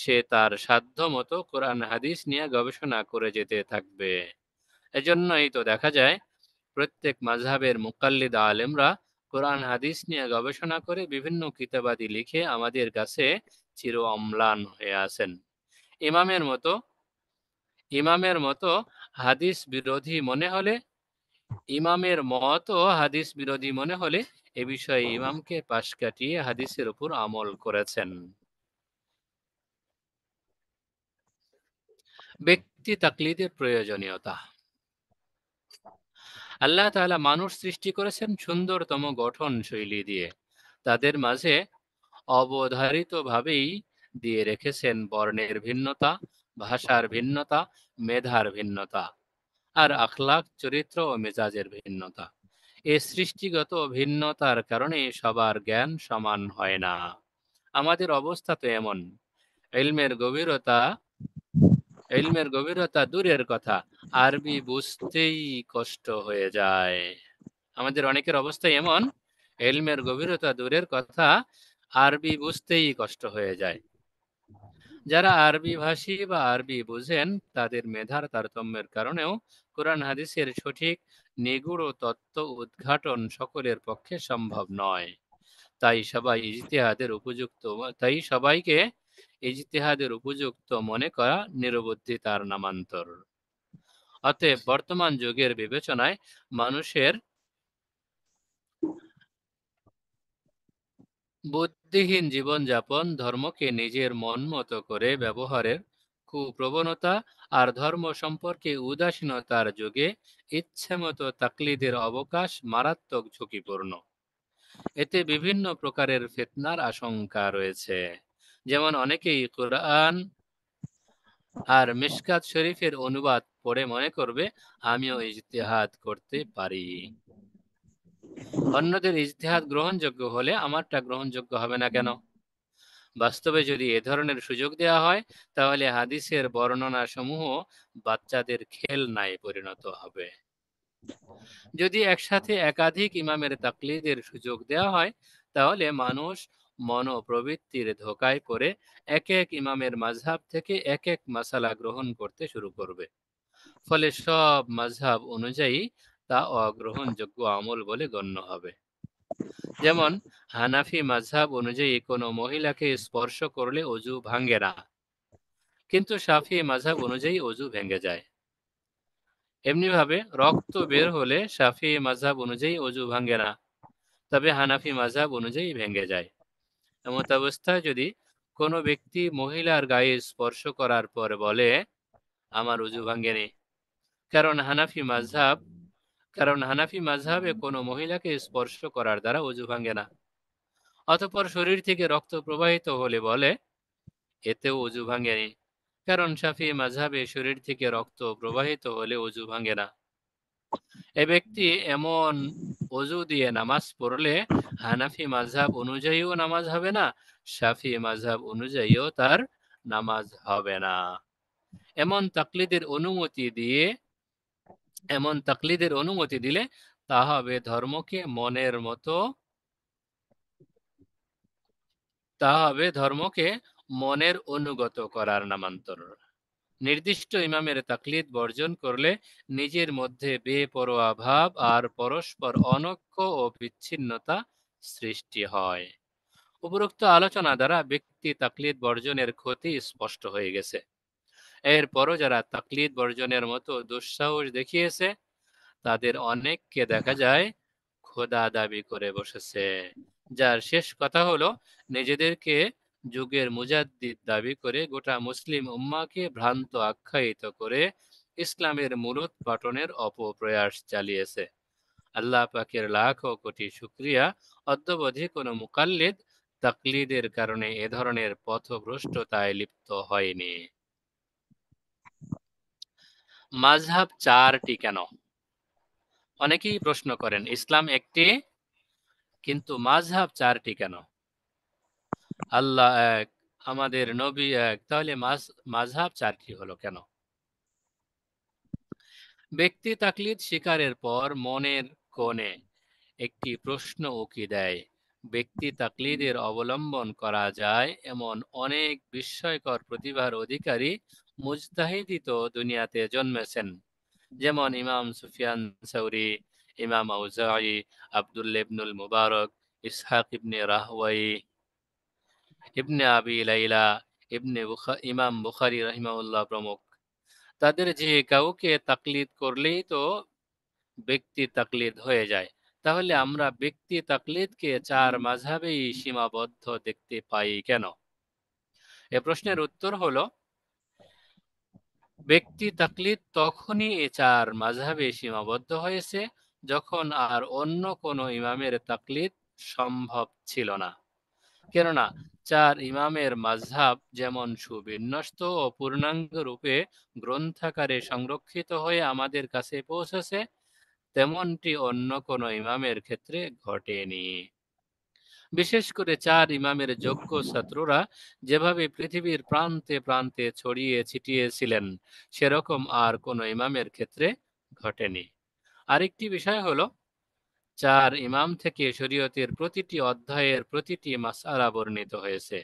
সে তার সাধ্য মতো কোরআন হাদিস নিয়ে গবেষণা করে যেতে থাকবে এজন্যই তো দেখা যায় প্রত্যেক মাঝহাবের মুকাল্লিদ আলেমরা কোরআন হাদিস নিয়ে গবেষণা করে বিভিন্ন কিতাবাদি লিখে আমাদের কাছে চির অম্লান হয়ে আছেন ইমামের মতো ইমামের মতো হাদিস বিরোধী মনে হলে ইমামের মতো হাদিস বিরোধী মনে হলে এ বিষয়ে ইমামকে পাশ কাটিয়ে হাদিসের উপর আমল করেছেন ব্যক্তি তাকলিদের প্রয়োজনীয়তা আল্লাহ তাহলে মানুষ সৃষ্টি করেছেন সুন্দরতম গঠন শৈলী দিয়ে তাদের মাঝে অবধারিতভাবেই দিয়ে রেখেছেন বর্ণের ভিন্নতা ভাষার ভিন্নতা মেধার ভিন্নতা আর আখলাখ চরিত্র ও মেজাজের ভিন্নতা এ সৃষ্টিগত ভিন্নতার কারণে সবার জ্ঞান সমান হয় না আমাদের অবস্থা তো এমন এলমের গভীরতা এলমের গভীরতা দূরের কথা আরবি বুঝতেই কষ্ট হয়ে যায় আমাদের অনেকের অবস্থা এমন এলমের গভীরতা দূরের কথা আরবি বুঝতেই কষ্ট হয়ে যায় যারা আরবি ভাষী বা আরবি বুঝেন তাদের মেধার তারতম্যের কারণেও কোরআন হাদিসের সঠিক নিগুড় তত্ত্ব উদ্ঘাটন সকলের পক্ষে সম্ভব নয় তাই সবাই ইজতেহাদের উপযুক্ত তাই সবাইকে ইজতেহাদের উপযুক্ত মনে করা নিরবধি তার নামান্তর অতএব বর্তমান যুগের বিবেচনায় মানুষের বুদ্ধিহীন জীবনযাপন ধর্মকে নিজের মন মতো করে ব্যবহারের কুপ্রবণতা আর ধর্ম সম্পর্কে উদাসীনতার যুগে ইচ্ছেমতো তাকলিদের অবকাশ মারাত্মক ঝুঁকিপূর্ণ এতে বিভিন্ন প্রকারের ফেতনার আশঙ্কা রয়েছে যেমন অনেকেই কোরআন আর মিসকাত শরীফের অনুবাদ পড়ে মনে করবে আমিও ইজতেহাদ করতে পারি অন্যদের ইজতেহাদ গ্রহণযোগ্য হলে আমারটা গ্রহণযোগ্য হবে না কেন বাস্তবে যদি এ ধরনের সুযোগ দেয়া হয় তাহলে হাদিসের বর্ণনা সমূহ বাচ্চাদের খেল নাই পরিণত হবে যদি একসাথে একাধিক ইমামের তাকলিদের সুযোগ দেয়া হয় তাহলে মানুষ মন প্রবৃত্তির ধোকায় পড়ে এক এক ইমামের মাঝহাব থেকে এক এক মাসালা গ্রহণ করতে শুরু করবে ফলে সব মাঝহাব অনুযায়ী তা অগ্রহণযোগ্য আমল বলে গণ্য হবে যেমন হানাফি মাঝহাব অনুযায়ী কোনো মহিলাকে স্পর্শ করলে অজু ভাঙ্গে না কিন্তু সাফি মাঝহাব অনুযায়ী অজু ভেঙে যায় এমনিভাবে রক্ত বের হলে সাফি মাঝহাব অনুযায়ী অজু ভাঙ্গে না তবে হানাফি মাঝহাব অনুযায়ী ভেঙে যায় এমত অবস্থায় যদি কোনো ব্যক্তি মহিলার গায়ে স্পর্শ করার পর বলে আমার উজু নেই কারণ হানাফি মাঝহাব কারণ হানাফি মাঝহাবে কোনো মহিলাকে স্পর্শ করার দ্বারা উজু ভাঙ্গে না অতপর শরীর থেকে রক্ত প্রবাহিত হলে বলে এতেও উজু নেই কারণ সাফি মাঝহাবে শরীর থেকে রক্ত প্রবাহিত হলে উজু ভাঙ্গে না এ ব্যক্তি এমন অজু দিয়ে নামাজ পড়লে হানাফি মাঝহাব অনুযায়ীও নামাজ হবে না সাফি মাঝহাব অনুযায়ীও তার নামাজ হবে না এমন তাকলিদের অনুমতি দিয়ে এমন তাকলিদের অনুমতি দিলে তা হবে ধর্মকে মনের মতো তা হবে ধর্মকে মনের অনুগত করার নামান্তর নির্দিষ্ট ইমামের তাকলিদ বর্জন করলে নিজের মধ্যে বেপরোয়া ভাব আর পরস্পর অনক্ষ ও বিচ্ছিন্নতা সৃষ্টি হয় উপরোক্ত আলোচনা দ্বারা ব্যক্তি তাকলিদ বর্জনের ক্ষতি স্পষ্ট হয়ে গেছে এরপরও যারা তাকলিদ বর্জনের মতো দুঃসাহস দেখিয়েছে তাদের অনেককে দেখা যায় খোদা দাবি করে বসেছে যার শেষ কথা হলো নিজেদেরকে যুগের মুজাদ্দিদ দাবি করে গোটা মুসলিম উম্মাকে ভ্রান্ত আখ্যায়িত করে ইসলামের মূলত পাঠনের অপপ্রয়াস চালিয়েছে আল্লাহ পাকের লাখ ও কোটি শুক্রিয়া অদ্যবধি কোনো মুকাল্লিদ তাকলিদের কারণে এ ধরনের পথভ্রষ্টতায় লিপ্ত হয়নি মাঝহাব চারটি কেন অনেকেই প্রশ্ন করেন ইসলাম একটি কিন্তু মাঝহাব চারটি কেন আল্লাহ এক আমাদের নবী এক তাহলে মাঝহাব চারটি হলো কেন ব্যক্তি তাকলিদ শিকারের পর মনের কোণে একটি প্রশ্ন উকি দেয় ব্যক্তি তাকলিদের অবলম্বন করা যায় এমন অনেক বিস্ময়কর প্রতিভার অধিকারী মুজতাহিদিত দুনিয়াতে জন্মেছেন যেমন ইমাম সুফিয়ান সৌরি ইমাম আউজাই আবদুল্লেবনুল মুবারক ইসহাক ইবনে রাহওয়াই ইবনে আবি লাইলা ইবনে ইমাম বুখারি রহিমাউল্লাহ প্রমুখ তাদের যে কাউকে তাকলিদ করলেই তো ব্যক্তি তাকলিদ হয়ে যায় তাহলে আমরা ব্যক্তি তাকলিদকে চার মাঝাবেই সীমাবদ্ধ দেখতে পাই কেন এ প্রশ্নের উত্তর হলো ব্যক্তি তাকলিদ তখনই এ চার মাঝাবে সীমাবদ্ধ হয়েছে যখন আর অন্য কোনো ইমামের তাকলিদ সম্ভব ছিল না কেননা চার ইমামের মাঝহাব যেমন সুবিন্যস্ত ও পূর্ণাঙ্গ রূপে গ্রন্থাকারে সংরক্ষিত হয়ে আমাদের কাছে পৌঁছেছে তেমনটি অন্য কোন ইমামের ক্ষেত্রে ঘটেনি বিশেষ করে চার ইমামের যোগ্য ছাত্ররা যেভাবে পৃথিবীর প্রান্তে প্রান্তে ছড়িয়ে ছিটিয়েছিলেন সেরকম আর কোন ইমামের ক্ষেত্রে ঘটেনি আরেকটি বিষয় হলো চার ইমাম থেকে শরীয়তের প্রতিটি অধ্যায়ের প্রতিটি মাসালা বর্ণিত হয়েছে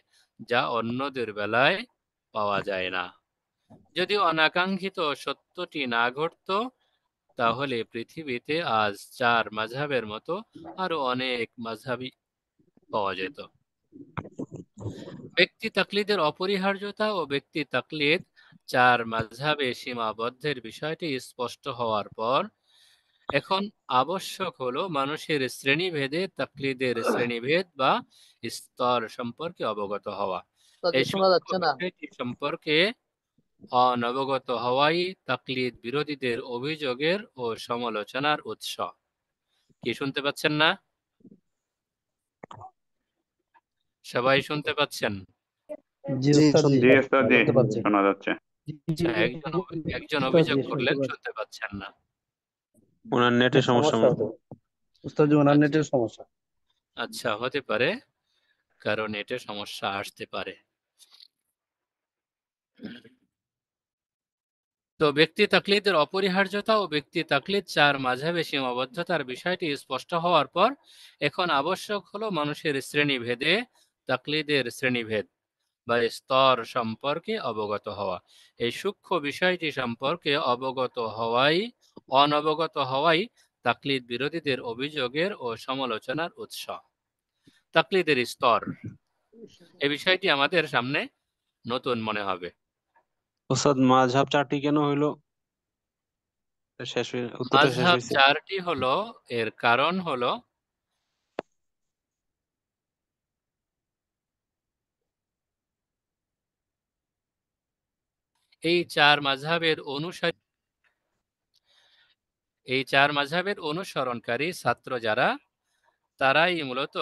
যা অন্যদের বেলায় পাওয়া যায় না যদি অনাকাঙ্ক্ষিত সত্যটি না ঘটত তাহলে পৃথিবীতে আজ চার মাঝাবের মতো আরো অনেক মাঝাবি পাওয়া যেত ব্যক্তি তাকলিদের অপরিহার্যতা ও ব্যক্তি তাকলিদ চার মাঝাবে সীমাবদ্ধের বিষয়টি স্পষ্ট হওয়ার পর এখন আবশ্যক হলো মানুষের শ্রেণীভেদে তাকলিদের শ্রেণীভেদ বা স্তর সম্পর্কে অবগত হওয়া এই সম্পর্কে অনবগত হওয়াই তাকলিদ বিরোধীদের অভিযোগের ও সমালোচনার উৎস কি শুনতে পাচ্ছেন না সবাই শুনতে পাচ্ছেন একজন অভিযোগ করলেন শুনতে পাচ্ছেন না ওনার সমস্যা ওনার নেটের সমস্যা আচ্ছা হতে পারে কারণ নেটের সমস্যা আসতে পারে তো ব্যক্তি তাকলিদের অপরিহার্যতা ও ব্যক্তি তাকলিদ চার মাঝাবে সীমাবদ্ধতার বিষয়টি স্পষ্ট হওয়ার পর এখন আবশ্যক হলো মানুষের শ্রেণীভেদে তাকলিদের শ্রেণীভেদ বা স্তর সম্পর্কে অবগত হওয়া এই সূক্ষ্ম বিষয়টি সম্পর্কে অবগত হওয়াই অনবগত হওয়াই তাকলিদ বিরোধীদের অভিযোগের ও সমালোচনার উৎস তাকলিদের স্তর এই বিষয়টি আমাদের সামনে নতুন মনে হবে ওস্তাদ মাঝহাব চারটি কেন হইল শেষ মাঝহাব চারটি হলো এর কারণ হলো এই চার মাঝহের অনুসারী এই চার মাঝহের অনুসরণকারী ছাত্র যারা তারাই মূলত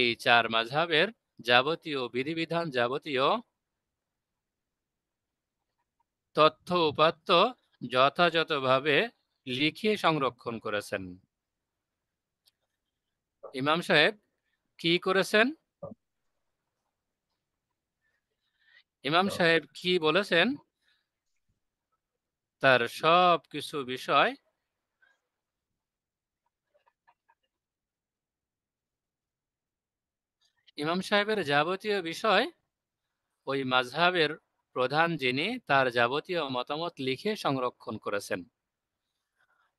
এই চার মাঝহের যাবতীয় বিধিবিধান যাবতীয় তথ্য উপাত্ত যথাযথভাবে লিখে সংরক্ষণ করেছেন ইমাম সাহেব কি করেছেন ইমাম আচ্ছা। সাহেব কি বলেছেন তার সব কিছু বিষয় ইমাম সাহেবের যাবতীয় বিষয় ওই মাঝহের প্রধান যিনি তার যাবতীয় মতামত লিখে সংরক্ষণ করেছেন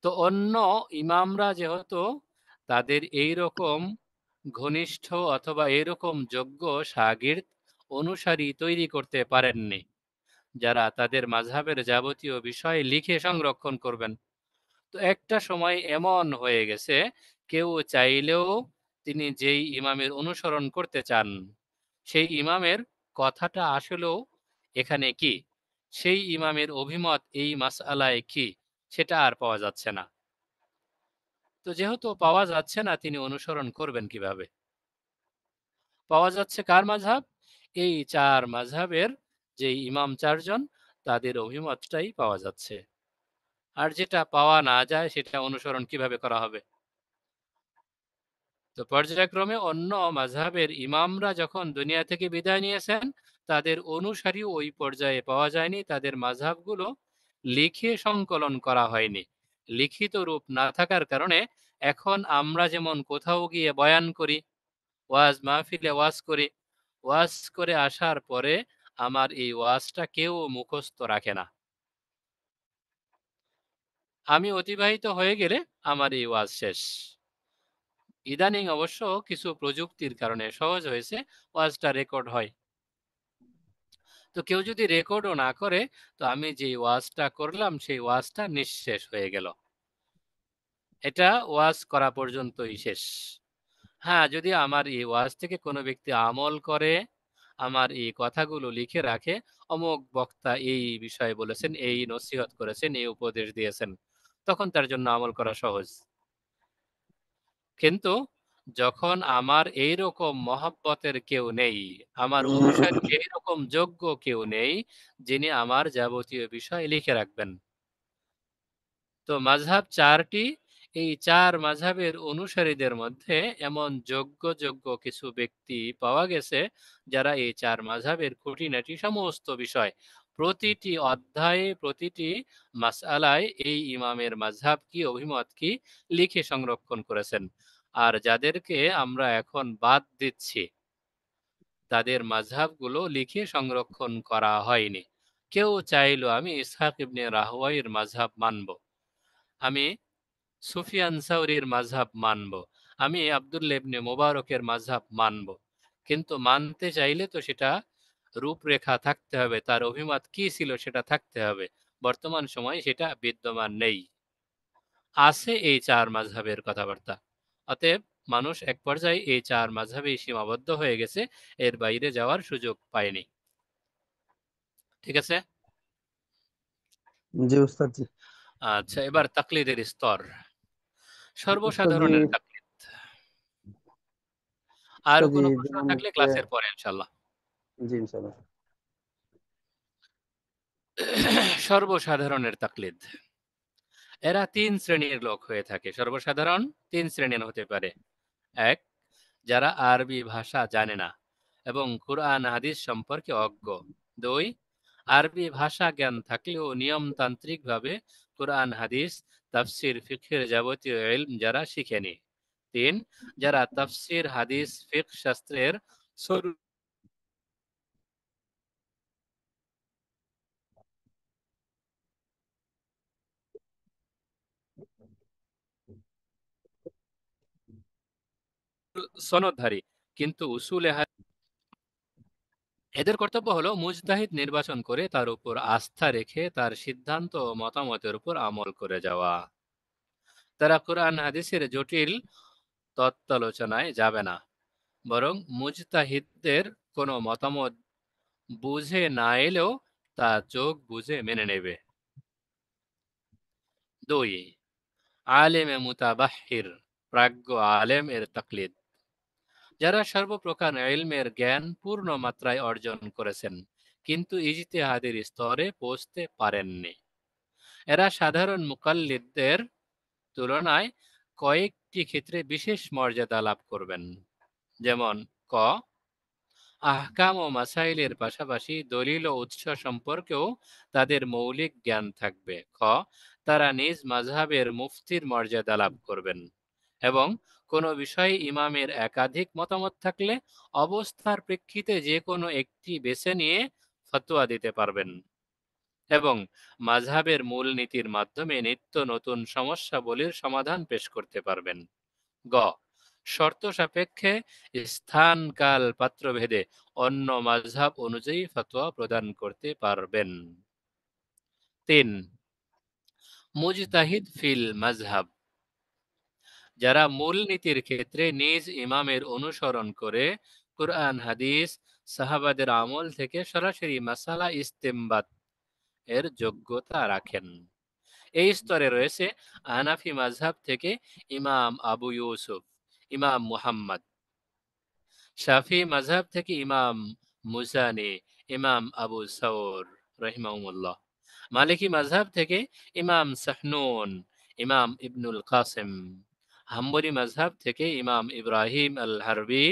তো অন্য ইমামরা যেহেতু তাদের এই রকম ঘনিষ্ঠ অথবা এরকম যোগ্য সাগির অনুসারী তৈরি করতে পারেননি যারা তাদের মাঝাবের যাবতীয় বিষয় লিখে সংরক্ষণ করবেন তো একটা সময় এমন হয়ে গেছে কেউ চাইলেও তিনি যেই ইমামের অনুসরণ করতে চান সেই ইমামের কথাটা আসলেও এখানে কি সেই ইমামের অভিমত এই মাসালায় কি সেটা আর পাওয়া যাচ্ছে না তো যেহেতু পাওয়া যাচ্ছে না তিনি অনুসরণ করবেন কিভাবে পাওয়া যাচ্ছে কার মাঝহাব এই চার মাঝহাবের যে ইমাম চারজন তাদের অভিমতটাই পাওয়া যাচ্ছে আর যেটা পাওয়া না যায় সেটা অনুসরণ কিভাবে করা হবে তো পর্যায়ক্রমে অন্য মাঝহের ইমামরা যখন দুনিয়া থেকে বিদায় নিয়েছেন তাদের অনুসারী ওই পর্যায়ে পাওয়া যায়নি তাদের মাঝহগুলো লিখে সংকলন করা হয়নি লিখিত রূপ না থাকার কারণে এখন আমরা যেমন কোথাও গিয়ে বয়ান করি ওয়াজ মাহফিলে ওয়াজ করি ওয়াজ করে আসার পরে আমার এই ওয়াজটা কেউ মুখস্থ রাখে না আমি অতিবাহিত হয়ে গেলে আমার এই ওয়াজ শেষ ইদানিং অবশ্য কিছু প্রযুক্তির কারণে সহজ হয়েছে ওয়াজটা রেকর্ড হয় তো কেউ যদি রেকর্ডও না করে তো আমি যে ওয়াজটা করলাম সেই ওয়াজটা নিঃশেষ হয়ে গেল এটা ওয়াজ করা পর্যন্তই শেষ হ্যাঁ যদি আমার এই ওয়াজ থেকে কোনো ব্যক্তি আমল করে আমার এই কথাগুলো লিখে রাখে অমুক বক্তা এই বিষয়ে বলেছেন এই নসিহত করেছেন এই উপদেশ দিয়েছেন তখন তার জন্য আমল করা সহজ কিন্তু যখন আমার এই রকম মহাব্বতের কেউ নেই আমার অনুসার এই রকম যোগ্য কেউ নেই যিনি আমার যাবতীয় বিষয় লিখে রাখবেন তো মাঝহাব চারটি এই চার মাঝাবের অনুসারীদের মধ্যে এমন যোগ্য যোগ্য কিছু ব্যক্তি পাওয়া গেছে যারা এই চার মাঝাবের খুঁটিনাটি সমস্ত বিষয় প্রতিটি অধ্যায়ে প্রতিটি মাসালায় এই ইমামের মাঝাব কি অভিমত কি লিখে সংরক্ষণ করেছেন আর যাদেরকে আমরা এখন বাদ দিচ্ছি তাদের মাঝহাবগুলো লিখে সংরক্ষণ করা হয়নি কেউ চাইল আমি ইসহাক ইবনে রাহওয়াইয়ের মাঝাব মানব আমি সুফিয়ান সাউরির মাঝহাব মানব আমি আবদুল্লেবনে মোবারকের মাঝহাব মানব কিন্তু মানতে চাইলে তো সেটা রূপরেখা থাকতে হবে তার অভিমত কি ছিল সেটা থাকতে হবে বর্তমান সময়ে সেটা বিদ্যমান নেই আছে এই চার মাঝহাবের কথাবার্তা অতএব মানুষ এক পর্যায়ে এই চার মাঝহাবেই সীমাবদ্ধ হয়ে গেছে এর বাইরে যাওয়ার সুযোগ পায়নি ঠিক আছে জি আচ্ছা এবার তাকলিদের স্তর সর্বসাধারণের তাকলিদ আর কোনো প্রশ্ন থাকলে হ্যাঁ। ক্লাসের পরে ইনশাআল্লাহ জি ইনশাআল্লাহ সর্বসাধারণের তাকলিদ এরা তিন শ্রেণীর লোক হয়ে থাকে সর্বসাধারণ তিন শ্রেণীর হতে পারে এক যারা আরবি ভাষা জানে না এবং কুরআন হাদিস সম্পর্কে অজ্ঞ দুই আরবি ভাষা জ্ঞান থাকলেও নিয়মতান্ত্রিকভাবে কোরআন হাদিস তাফসির ফিকের যাবতীয় এলম যারা শিখেনি তিন যারা তাফসির হাদিস ফিক শাস্ত্রের সনদধারী কিন্তু উসুলে এদের কর্তব্য হলো মুজতাহিদ নির্বাচন করে তার উপর আস্থা রেখে তার সিদ্ধান্ত ও মতামতের উপর আমল করে যাওয়া তারা কোরআন হাদিসের জটিল তত্ত্বালোচনায় যাবে না বরং মুজতাহিদদের কোনো মতামত বুঝে না এলেও তা চোখ বুঝে মেনে নেবে দুই আলেমে মুতাবাহির প্রাজ্ঞ আলেম এর তাকলিদ যারা সর্বপ্রকার এলমের জ্ঞান পূর্ণ মাত্রায় অর্জন করেছেন কিন্তু ইজতেহাদের স্তরে পৌঁছতে পারেননি এরা সাধারণ মুকাল্লিদদের তুলনায় কয়েকটি ক্ষেত্রে বিশেষ মর্যাদা লাভ করবেন যেমন ক আহকাম ও মাসাইলের পাশাপাশি দলিল ও উৎস সম্পর্কেও তাদের মৌলিক জ্ঞান থাকবে খ তারা নিজ মাঝহের মুফতির মর্যাদা লাভ করবেন এবং কোনো বিষয়ে ইমামের একাধিক মতামত থাকলে অবস্থার প্রেক্ষিতে যে কোনো একটি বেছে নিয়ে ফতোয়া দিতে পারবেন এবং মাঝহাবের মূল নীতির মাধ্যমে নিত্য নতুন সমস্যাবলীর সমাধান পেশ করতে পারবেন গ শর্ত সাপেক্ষে স্থান কাল পাত্রভেদে অন্য মাঝহাব অনুযায়ী ফতোয়া প্রদান করতে পারবেন তিন মুজতাহিদ ফিল মাঝহাব যারা মূলনীতির ক্ষেত্রে নিজ ইমামের অনুসরণ করে কোরআন হাদিস সাহাবাদের আমল থেকে সরাসরি মাসালা ইস্তেমবাদ এর যোগ্যতা রাখেন এই স্তরে রয়েছে আনাফি মাঝহাব থেকে ইমাম আবু ইউসুফ ইমাম মুহাম্মদ শাফি মাঝহাব থেকে ইমাম মুজানি ইমাম আবু সাউর রহিমাউমুল্লাহ মালিকি মাঝহাব থেকে ইমাম সাহনুন ইমাম ইবনুল কাসেম হাম্বরি মাজহাব থেকে ইমাম ইব্রাহিম আল হারবি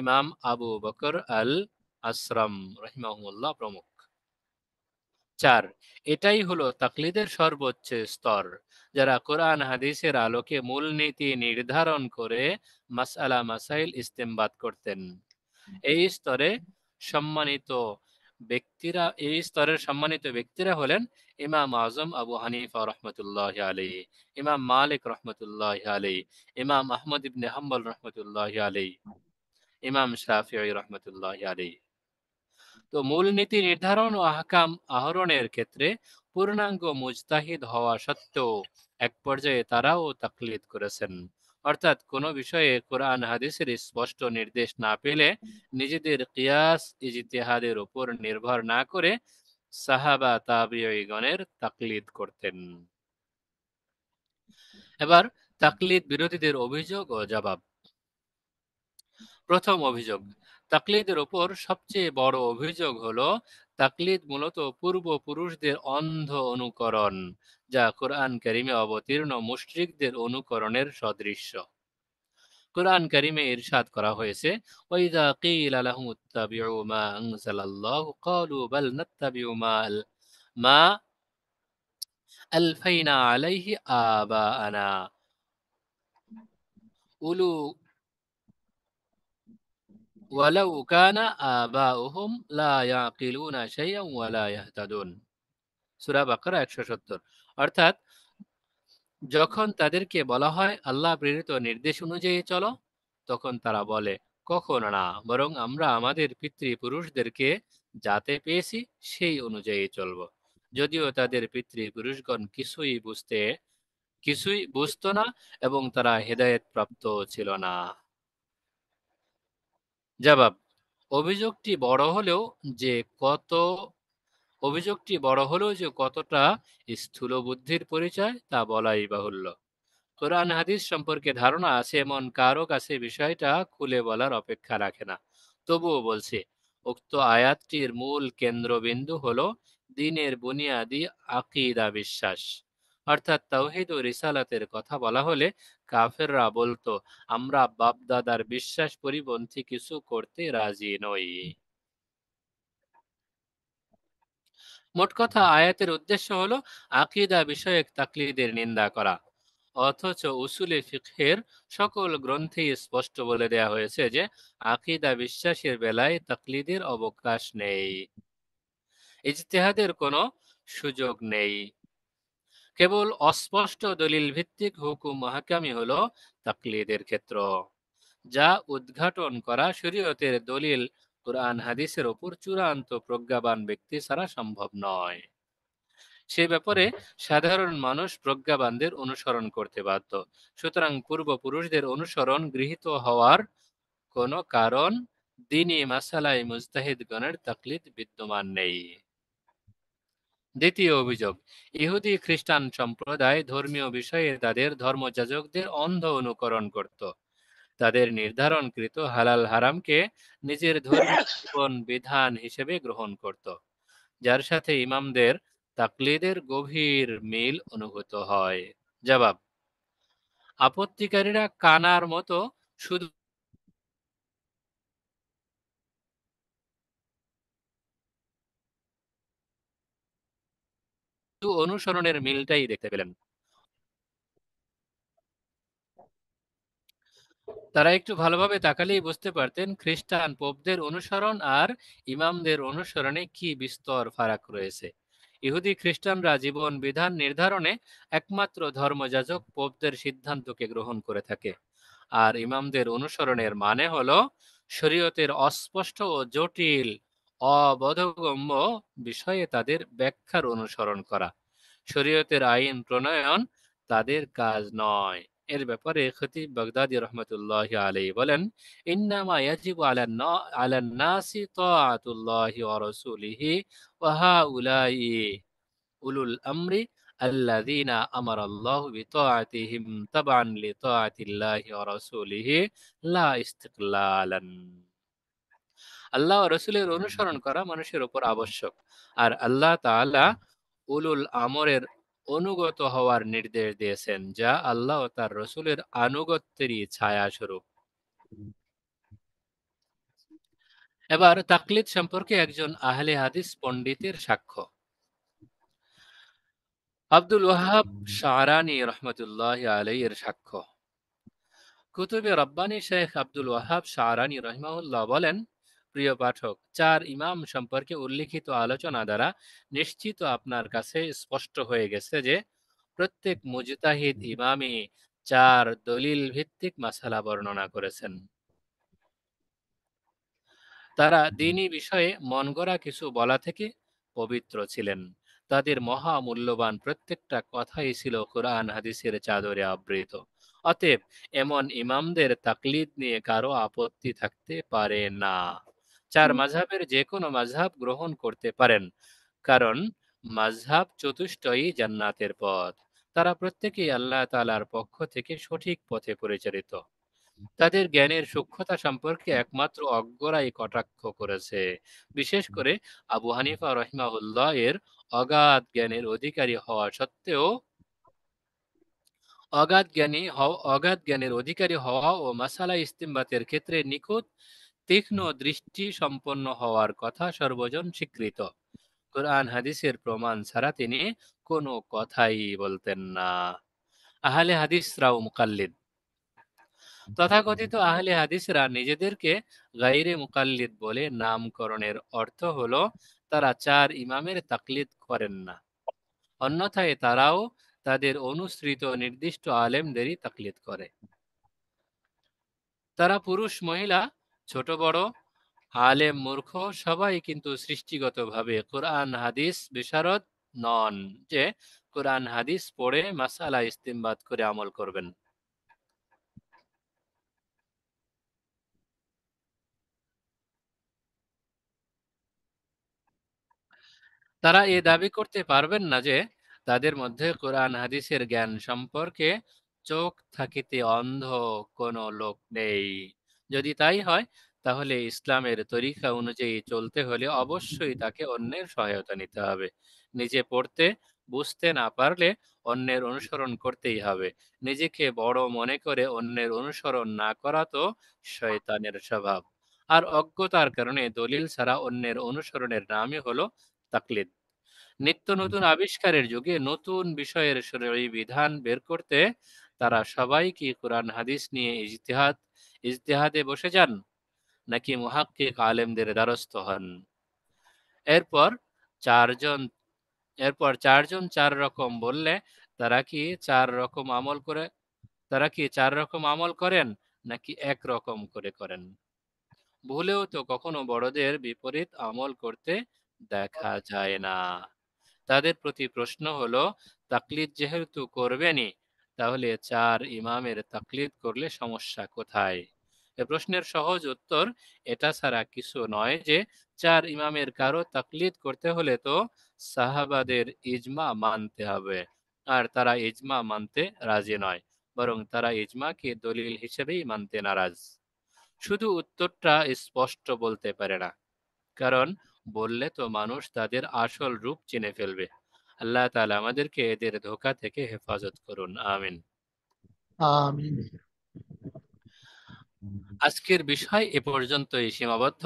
ইমাম আবু বকর আল আসরাম রহিমাহুল্লাহ প্রমুখ চার এটাই হলো তাকলিদের সর্বোচ্চ স্তর যারা কোরআন হাদিসের আলোকে মূলনীতি নির্ধারণ করে মাসালা মাসাইল ইস্তেমবাদ করতেন এই স্তরে সম্মানিত ব্যক্তিরা এই স্তরের সম্মানিত ব্যক্তিরা হলেন ইমাম আজম আবু হানিফা রহমতুল্লাহ আলী ইমাম মালিক রহমতুল্লাহ আলী ইমাম আহমদ ইবনে হাম্বল রহমতুল্লাহ আলী ইমাম শাফি রহমতুল্লাহ আলী তো মূলনীতি নির্ধারণ ও আহকাম আহরণের ক্ষেত্রে পূর্ণাঙ্গ মুজতাহিদ হওয়া সত্ত্বেও এক পর্যায়ে তারাও তাকলিদ করেছেন অর্থাৎ কোন বিষয়ে কোরআন হাদিসের স্পষ্ট নির্দেশ না পেলে নিজেদের কিয়াস ইজিতেহাদের উপর নির্ভর না করে সাহাবা তাবিগণের তাকলিদ করতেন এবার তাকলিদ বিরোধীদের অভিযোগ ও জবাব প্রথম অভিযোগ তাকলিদের ওপর সবচেয়ে বড় অভিযোগ হলো তাকলিদ মূলত পূর্বপুরুষদের অন্ধ অনুকরণ যা কোরআন করিমে অবতীর্ণ মুশরিকদের অনুকরণের সদৃশ্য কোরআন করিমে ইরশাদ করা হয়েছে ওয়াইদা কিল আলাহুম উত্তাবিউ মা আনজালাল্লাহ ক্বালু বাল নাত্তাবিউ মাল মা আলফাইনা আলাইহি আবাআনা উলু ولو كان آباؤهم لا يعقلون شيئا ولا يهتدون সুরা বাকরা একশো সত্তর অর্থাৎ যখন তাদেরকে বলা হয় আল্লাহ প্রেরিত নির্দেশ অনুযায়ী চলো তখন তারা বলে কখন না বরং আমরা আমাদের পিতৃপুরুষদেরকে যাতে পেয়েছি সেই অনুযায়ী চলব যদিও তাদের পিতৃপুরুষগণ কিছুই বুঝতে কিছুই বুঝত না এবং তারা হেদায়েত প্রাপ্ত ছিল না জবাব অভিযোগটি বড় হলেও যে কত অভিযোগটি বড় হলেও যে কতটা স্থূল বুদ্ধির পরিচয় তা বলাই বাহুল্য কোরআন হাদিস সম্পর্কে ধারণা আছে এমন কারো কাছে বিষয়টা খুলে বলার অপেক্ষা রাখে না তবুও বলছে উক্ত আয়াতটির মূল কেন্দ্রবিন্দু হল দিনের বুনিয়াদি আকিদা বিশ্বাস অর্থাৎ তাওহিদ ও রিসালাতের কথা বলা হলে কাফেররা বলতো আমরা বাপদাদার বিশ্বাস পরিপন্থী কিছু করতে রাজি নই মোট কথা আয়াতের উদ্দেশ্য হলো আকিদা বিষয়ক তাকলিদের নিন্দা করা অথচ উসুলে ফিকহের সকল গ্রন্থে স্পষ্ট বলে দেয়া হয়েছে যে আকিদা বিশ্বাসের বেলায় তাকলিদের অবকাশ নেই ইজতেহাদের কোনো সুযোগ নেই কেবল অস্পষ্ট দলিল ভিত্তিক হুকুম মহাকামি হলো তাকলিদের ক্ষেত্র যা উদ্ঘাটন করা শরীয়তের দলিল কোরআন হাদিসের ওপর চূড়ান্ত প্রজ্ঞাবান ব্যক্তি ছাড়া সম্ভব নয় সে ব্যাপারে সাধারণ মানুষ প্রজ্ঞাবানদের অনুসরণ করতে বাধ্য সুতরাং পূর্বপুরুষদের অনুসরণ গৃহীত হওয়ার কোনো কারণ দিনই মাসালাই মুস্তাহিদগণের তাকলিদ বিদ্যমান নেই দ্বিতীয় অভিযোগ ইহুদি খ্রিস্টান সম্প্রদায় ধর্মীয় বিষয়ে তাদের ধর্মযাজকদের অন্ধ অনুকরণ করত তাদের নির্ধারণকৃত হালাল হারামকে নিজের ধর্মীয় জীবন বিধান হিসেবে গ্রহণ করত যার সাথে ইমামদের তাকলিদের গভীর মিল অনুভূত হয় জবাব আপত্তিকারীরা কানার মতো শুধু অনুসরণের মিলটাই দেখতে পেলেন তারা একটু ভালোভাবে তাকালেই বুঝতে পারতেন খ্রিস্টান পোপদের অনুসরণ আর ইমামদের অনুসরণে কি বিস্তর ফারাক রয়েছে ইহুদি খ্রিস্টানরা জীবন বিধান নির্ধারণে একমাত্র ধর্মযাজক পোপদের সিদ্ধান্তকে গ্রহণ করে থাকে আর ইমামদের অনুসরণের মানে হল শরীয়তের অস্পষ্ট ও জটিল অবধগম্য বিষয়ে তাদের ব্যাখ্যার অনুসরণ করা শরীয়তের আইন প্রণয়ন তাদের কাজ নয় এর ব্যাপারে খতিব বাগদাদি রহমতুল্লাহ আলী বলেন ইন্নামা ইয়াজিব আলান নাসি তাআতুল্লাহ ওয়া রাসূলিহি ওয়া হাউলাই উলুল আমরি الذين أمر الله بطاعتهم تبعا لطاعة الله ورسوله لا استقلالا আল্লাহ রসুলের অনুসরণ করা মানুষের উপর আবশ্যক আর আল্লাহ তাআলা উলুল আমরের অনুগত হওয়ার নির্দেশ দিয়েছেন যা আল্লাহ তার রসুলের আনুগত্যেরই ছায়াস্বরূপ এবার তাকলিদ সম্পর্কে একজন আহলে হাদিস পণ্ডিতের সাক্ষ্য আব্দুল ওয়াহাব শাহরানি রহমতুল্লাহ আলাইয়ের সাক্ষ্য কুতুবে রব্বানী শেখ আব্দুল ওয়াহাব শাহরানি রহমাউল্লাহ বলেন প্রিয় পাঠক চার ইমাম সম্পর্কে উল্লিখিত আলোচনা দ্বারা নিশ্চিত আপনার কাছে স্পষ্ট হয়ে গেছে যে প্রত্যেক মুজতাহিদ ইমামই চার দলিল ভিত্তিক মাসালা বর্ণনা করেছেন তারা দিনী বিষয়ে মনগড়া কিছু বলা থেকে পবিত্র ছিলেন তাদের মহা মূল্যবান প্রত্যেকটা কথাই ছিল কোরআন হাদিসের চাদরে আবৃত অতএব এমন ইমামদের তাকলিদ নিয়ে কারো আপত্তি থাকতে পারে না চার মাঝহাবের যে কোনো মাঝহাব গ্রহণ করতে পারেন কারণ মাঝহাব চতুষ্টই জান্নাতের পথ তারা প্রত্যেকেই আল্লাহ তালার পক্ষ থেকে সঠিক পথে পরিচালিত তাদের জ্ঞানের সূক্ষ্মতা সম্পর্কে একমাত্র অজ্ঞরাই কটাক্ষ করেছে বিশেষ করে আবু হানিফা রহিমাউল্লাহ এর অগাধ জ্ঞানের অধিকারী হওয়া সত্ত্বেও অগাধ জ্ঞানী অগাধ জ্ঞানের অধিকারী হওয়া ও মাসালা ইস্তিম্বাতের ক্ষেত্রে নিখুঁত তীক্ষ্ণ দৃষ্টি সম্পন্ন হওয়ার কথা সর্বজন স্বীকৃত কোরআন হাদিসের প্রমাণ ছাড়া তিনি কোনো কথাই বলতেন না আহলে হাদিসরাও মুকাল্লিদ তথাকথিত আহলে হাদিসরা নিজেদেরকে গাইরে মুকাল্লিদ বলে নামকরণের অর্থ হলো তারা চার ইমামের তাকলিদ করেন না অন্যথায় তারাও তাদের অনুসৃত নির্দিষ্ট আলেমদেরই তাকলিদ করে তারা পুরুষ মহিলা ছোট বড় আলেম মূর্খ সবাই কিন্তু সৃষ্টিগতভাবে কোরআন হাদিস বিশারদ নন যে কোরআন হাদিস পড়ে মাসালা ইস্তিমবাদ করে আমল করবেন তারা এ দাবি করতে পারবেন না যে তাদের মধ্যে কোরআন হাদিসের জ্ঞান সম্পর্কে চোখ থাকিতে অন্ধ কোনো লোক নেই যদি তাই হয় তাহলে ইসলামের তরিকা অনুযায়ী চলতে হলে অবশ্যই তাকে অন্যের সহায়তা নিতে হবে নিজে পড়তে বুঝতে না পারলে অন্যের অনুসরণ করতেই হবে নিজেকে বড় মনে করে অন্যের অনুসরণ না করা তো শয়তানের স্বভাব আর অজ্ঞতার কারণে দলিল ছাড়া অন্যের অনুসরণের নামই হলো তাকলিদ নিত্য নতুন আবিষ্কারের যুগে নতুন বিষয়ের বিধান বের করতে তারা সবাই কি কোরআন হাদিস নিয়ে ইজতিহাদ ইজতেহাদে বসে যান নাকি মুহাক্কিক আলেমদের দ্বারস্থ হন এরপর চারজন এরপর চারজন চার রকম বললে তারা কি চার রকম আমল করে তারা কি চার রকম আমল করেন নাকি এক রকম করে করেন ভুলেও তো কখনো বড়দের বিপরীত আমল করতে দেখা যায় না তাদের প্রতি প্রশ্ন হলো তাকলিদ যেহেতু করবেনই তাহলে চার ইমামের তাকলিদ করলে সমস্যা কোথায় এ প্রশ্নের সহজ উত্তর এটা ছাড়া কিছু নয় যে চার ইমামের কারো তাকলিদ করতে হলে তো সাহাবাদের ইজমা মানতে হবে আর তারা ইজমা মানতে রাজি নয় বরং তারা ইজমাকে দলিল হিসেবেই মানতে নারাজ শুধু উত্তরটা স্পষ্ট বলতে পারে না কারণ বললে তো মানুষ তাদের আসল রূপ চিনে ফেলবে আল্লাহ তালা আমাদেরকে এদের ধোকা থেকে হেফাজত করুন আমিন আজকের বিষয় এ পর্যন্তই সীমাবদ্ধ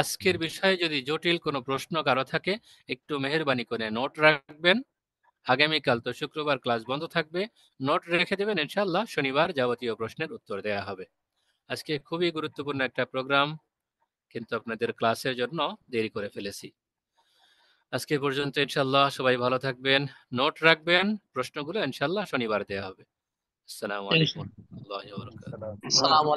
আজকের বিষয়ে যদি জটিল কোনো প্রশ্ন কারো থাকে একটু মেহরবানি করে নোট রাখবেন আগামীকাল তো শুক্রবার ক্লাস বন্ধ থাকবে নোট রেখে দেবেন ইনশাল্লাহ শনিবার যাবতীয় প্রশ্নের উত্তর দেয়া হবে আজকে খুবই গুরুত্বপূর্ণ একটা প্রোগ্রাম কিন্তু আপনাদের ক্লাসের জন্য দেরি করে ফেলেছি আজকে পর্যন্ত ইনশাল্লাহ সবাই ভালো থাকবেন নোট রাখবেন প্রশ্নগুলো ইনশাল্লাহ শনিবার দেওয়া হবে আসসালামু আলাইকুম আল্লাহ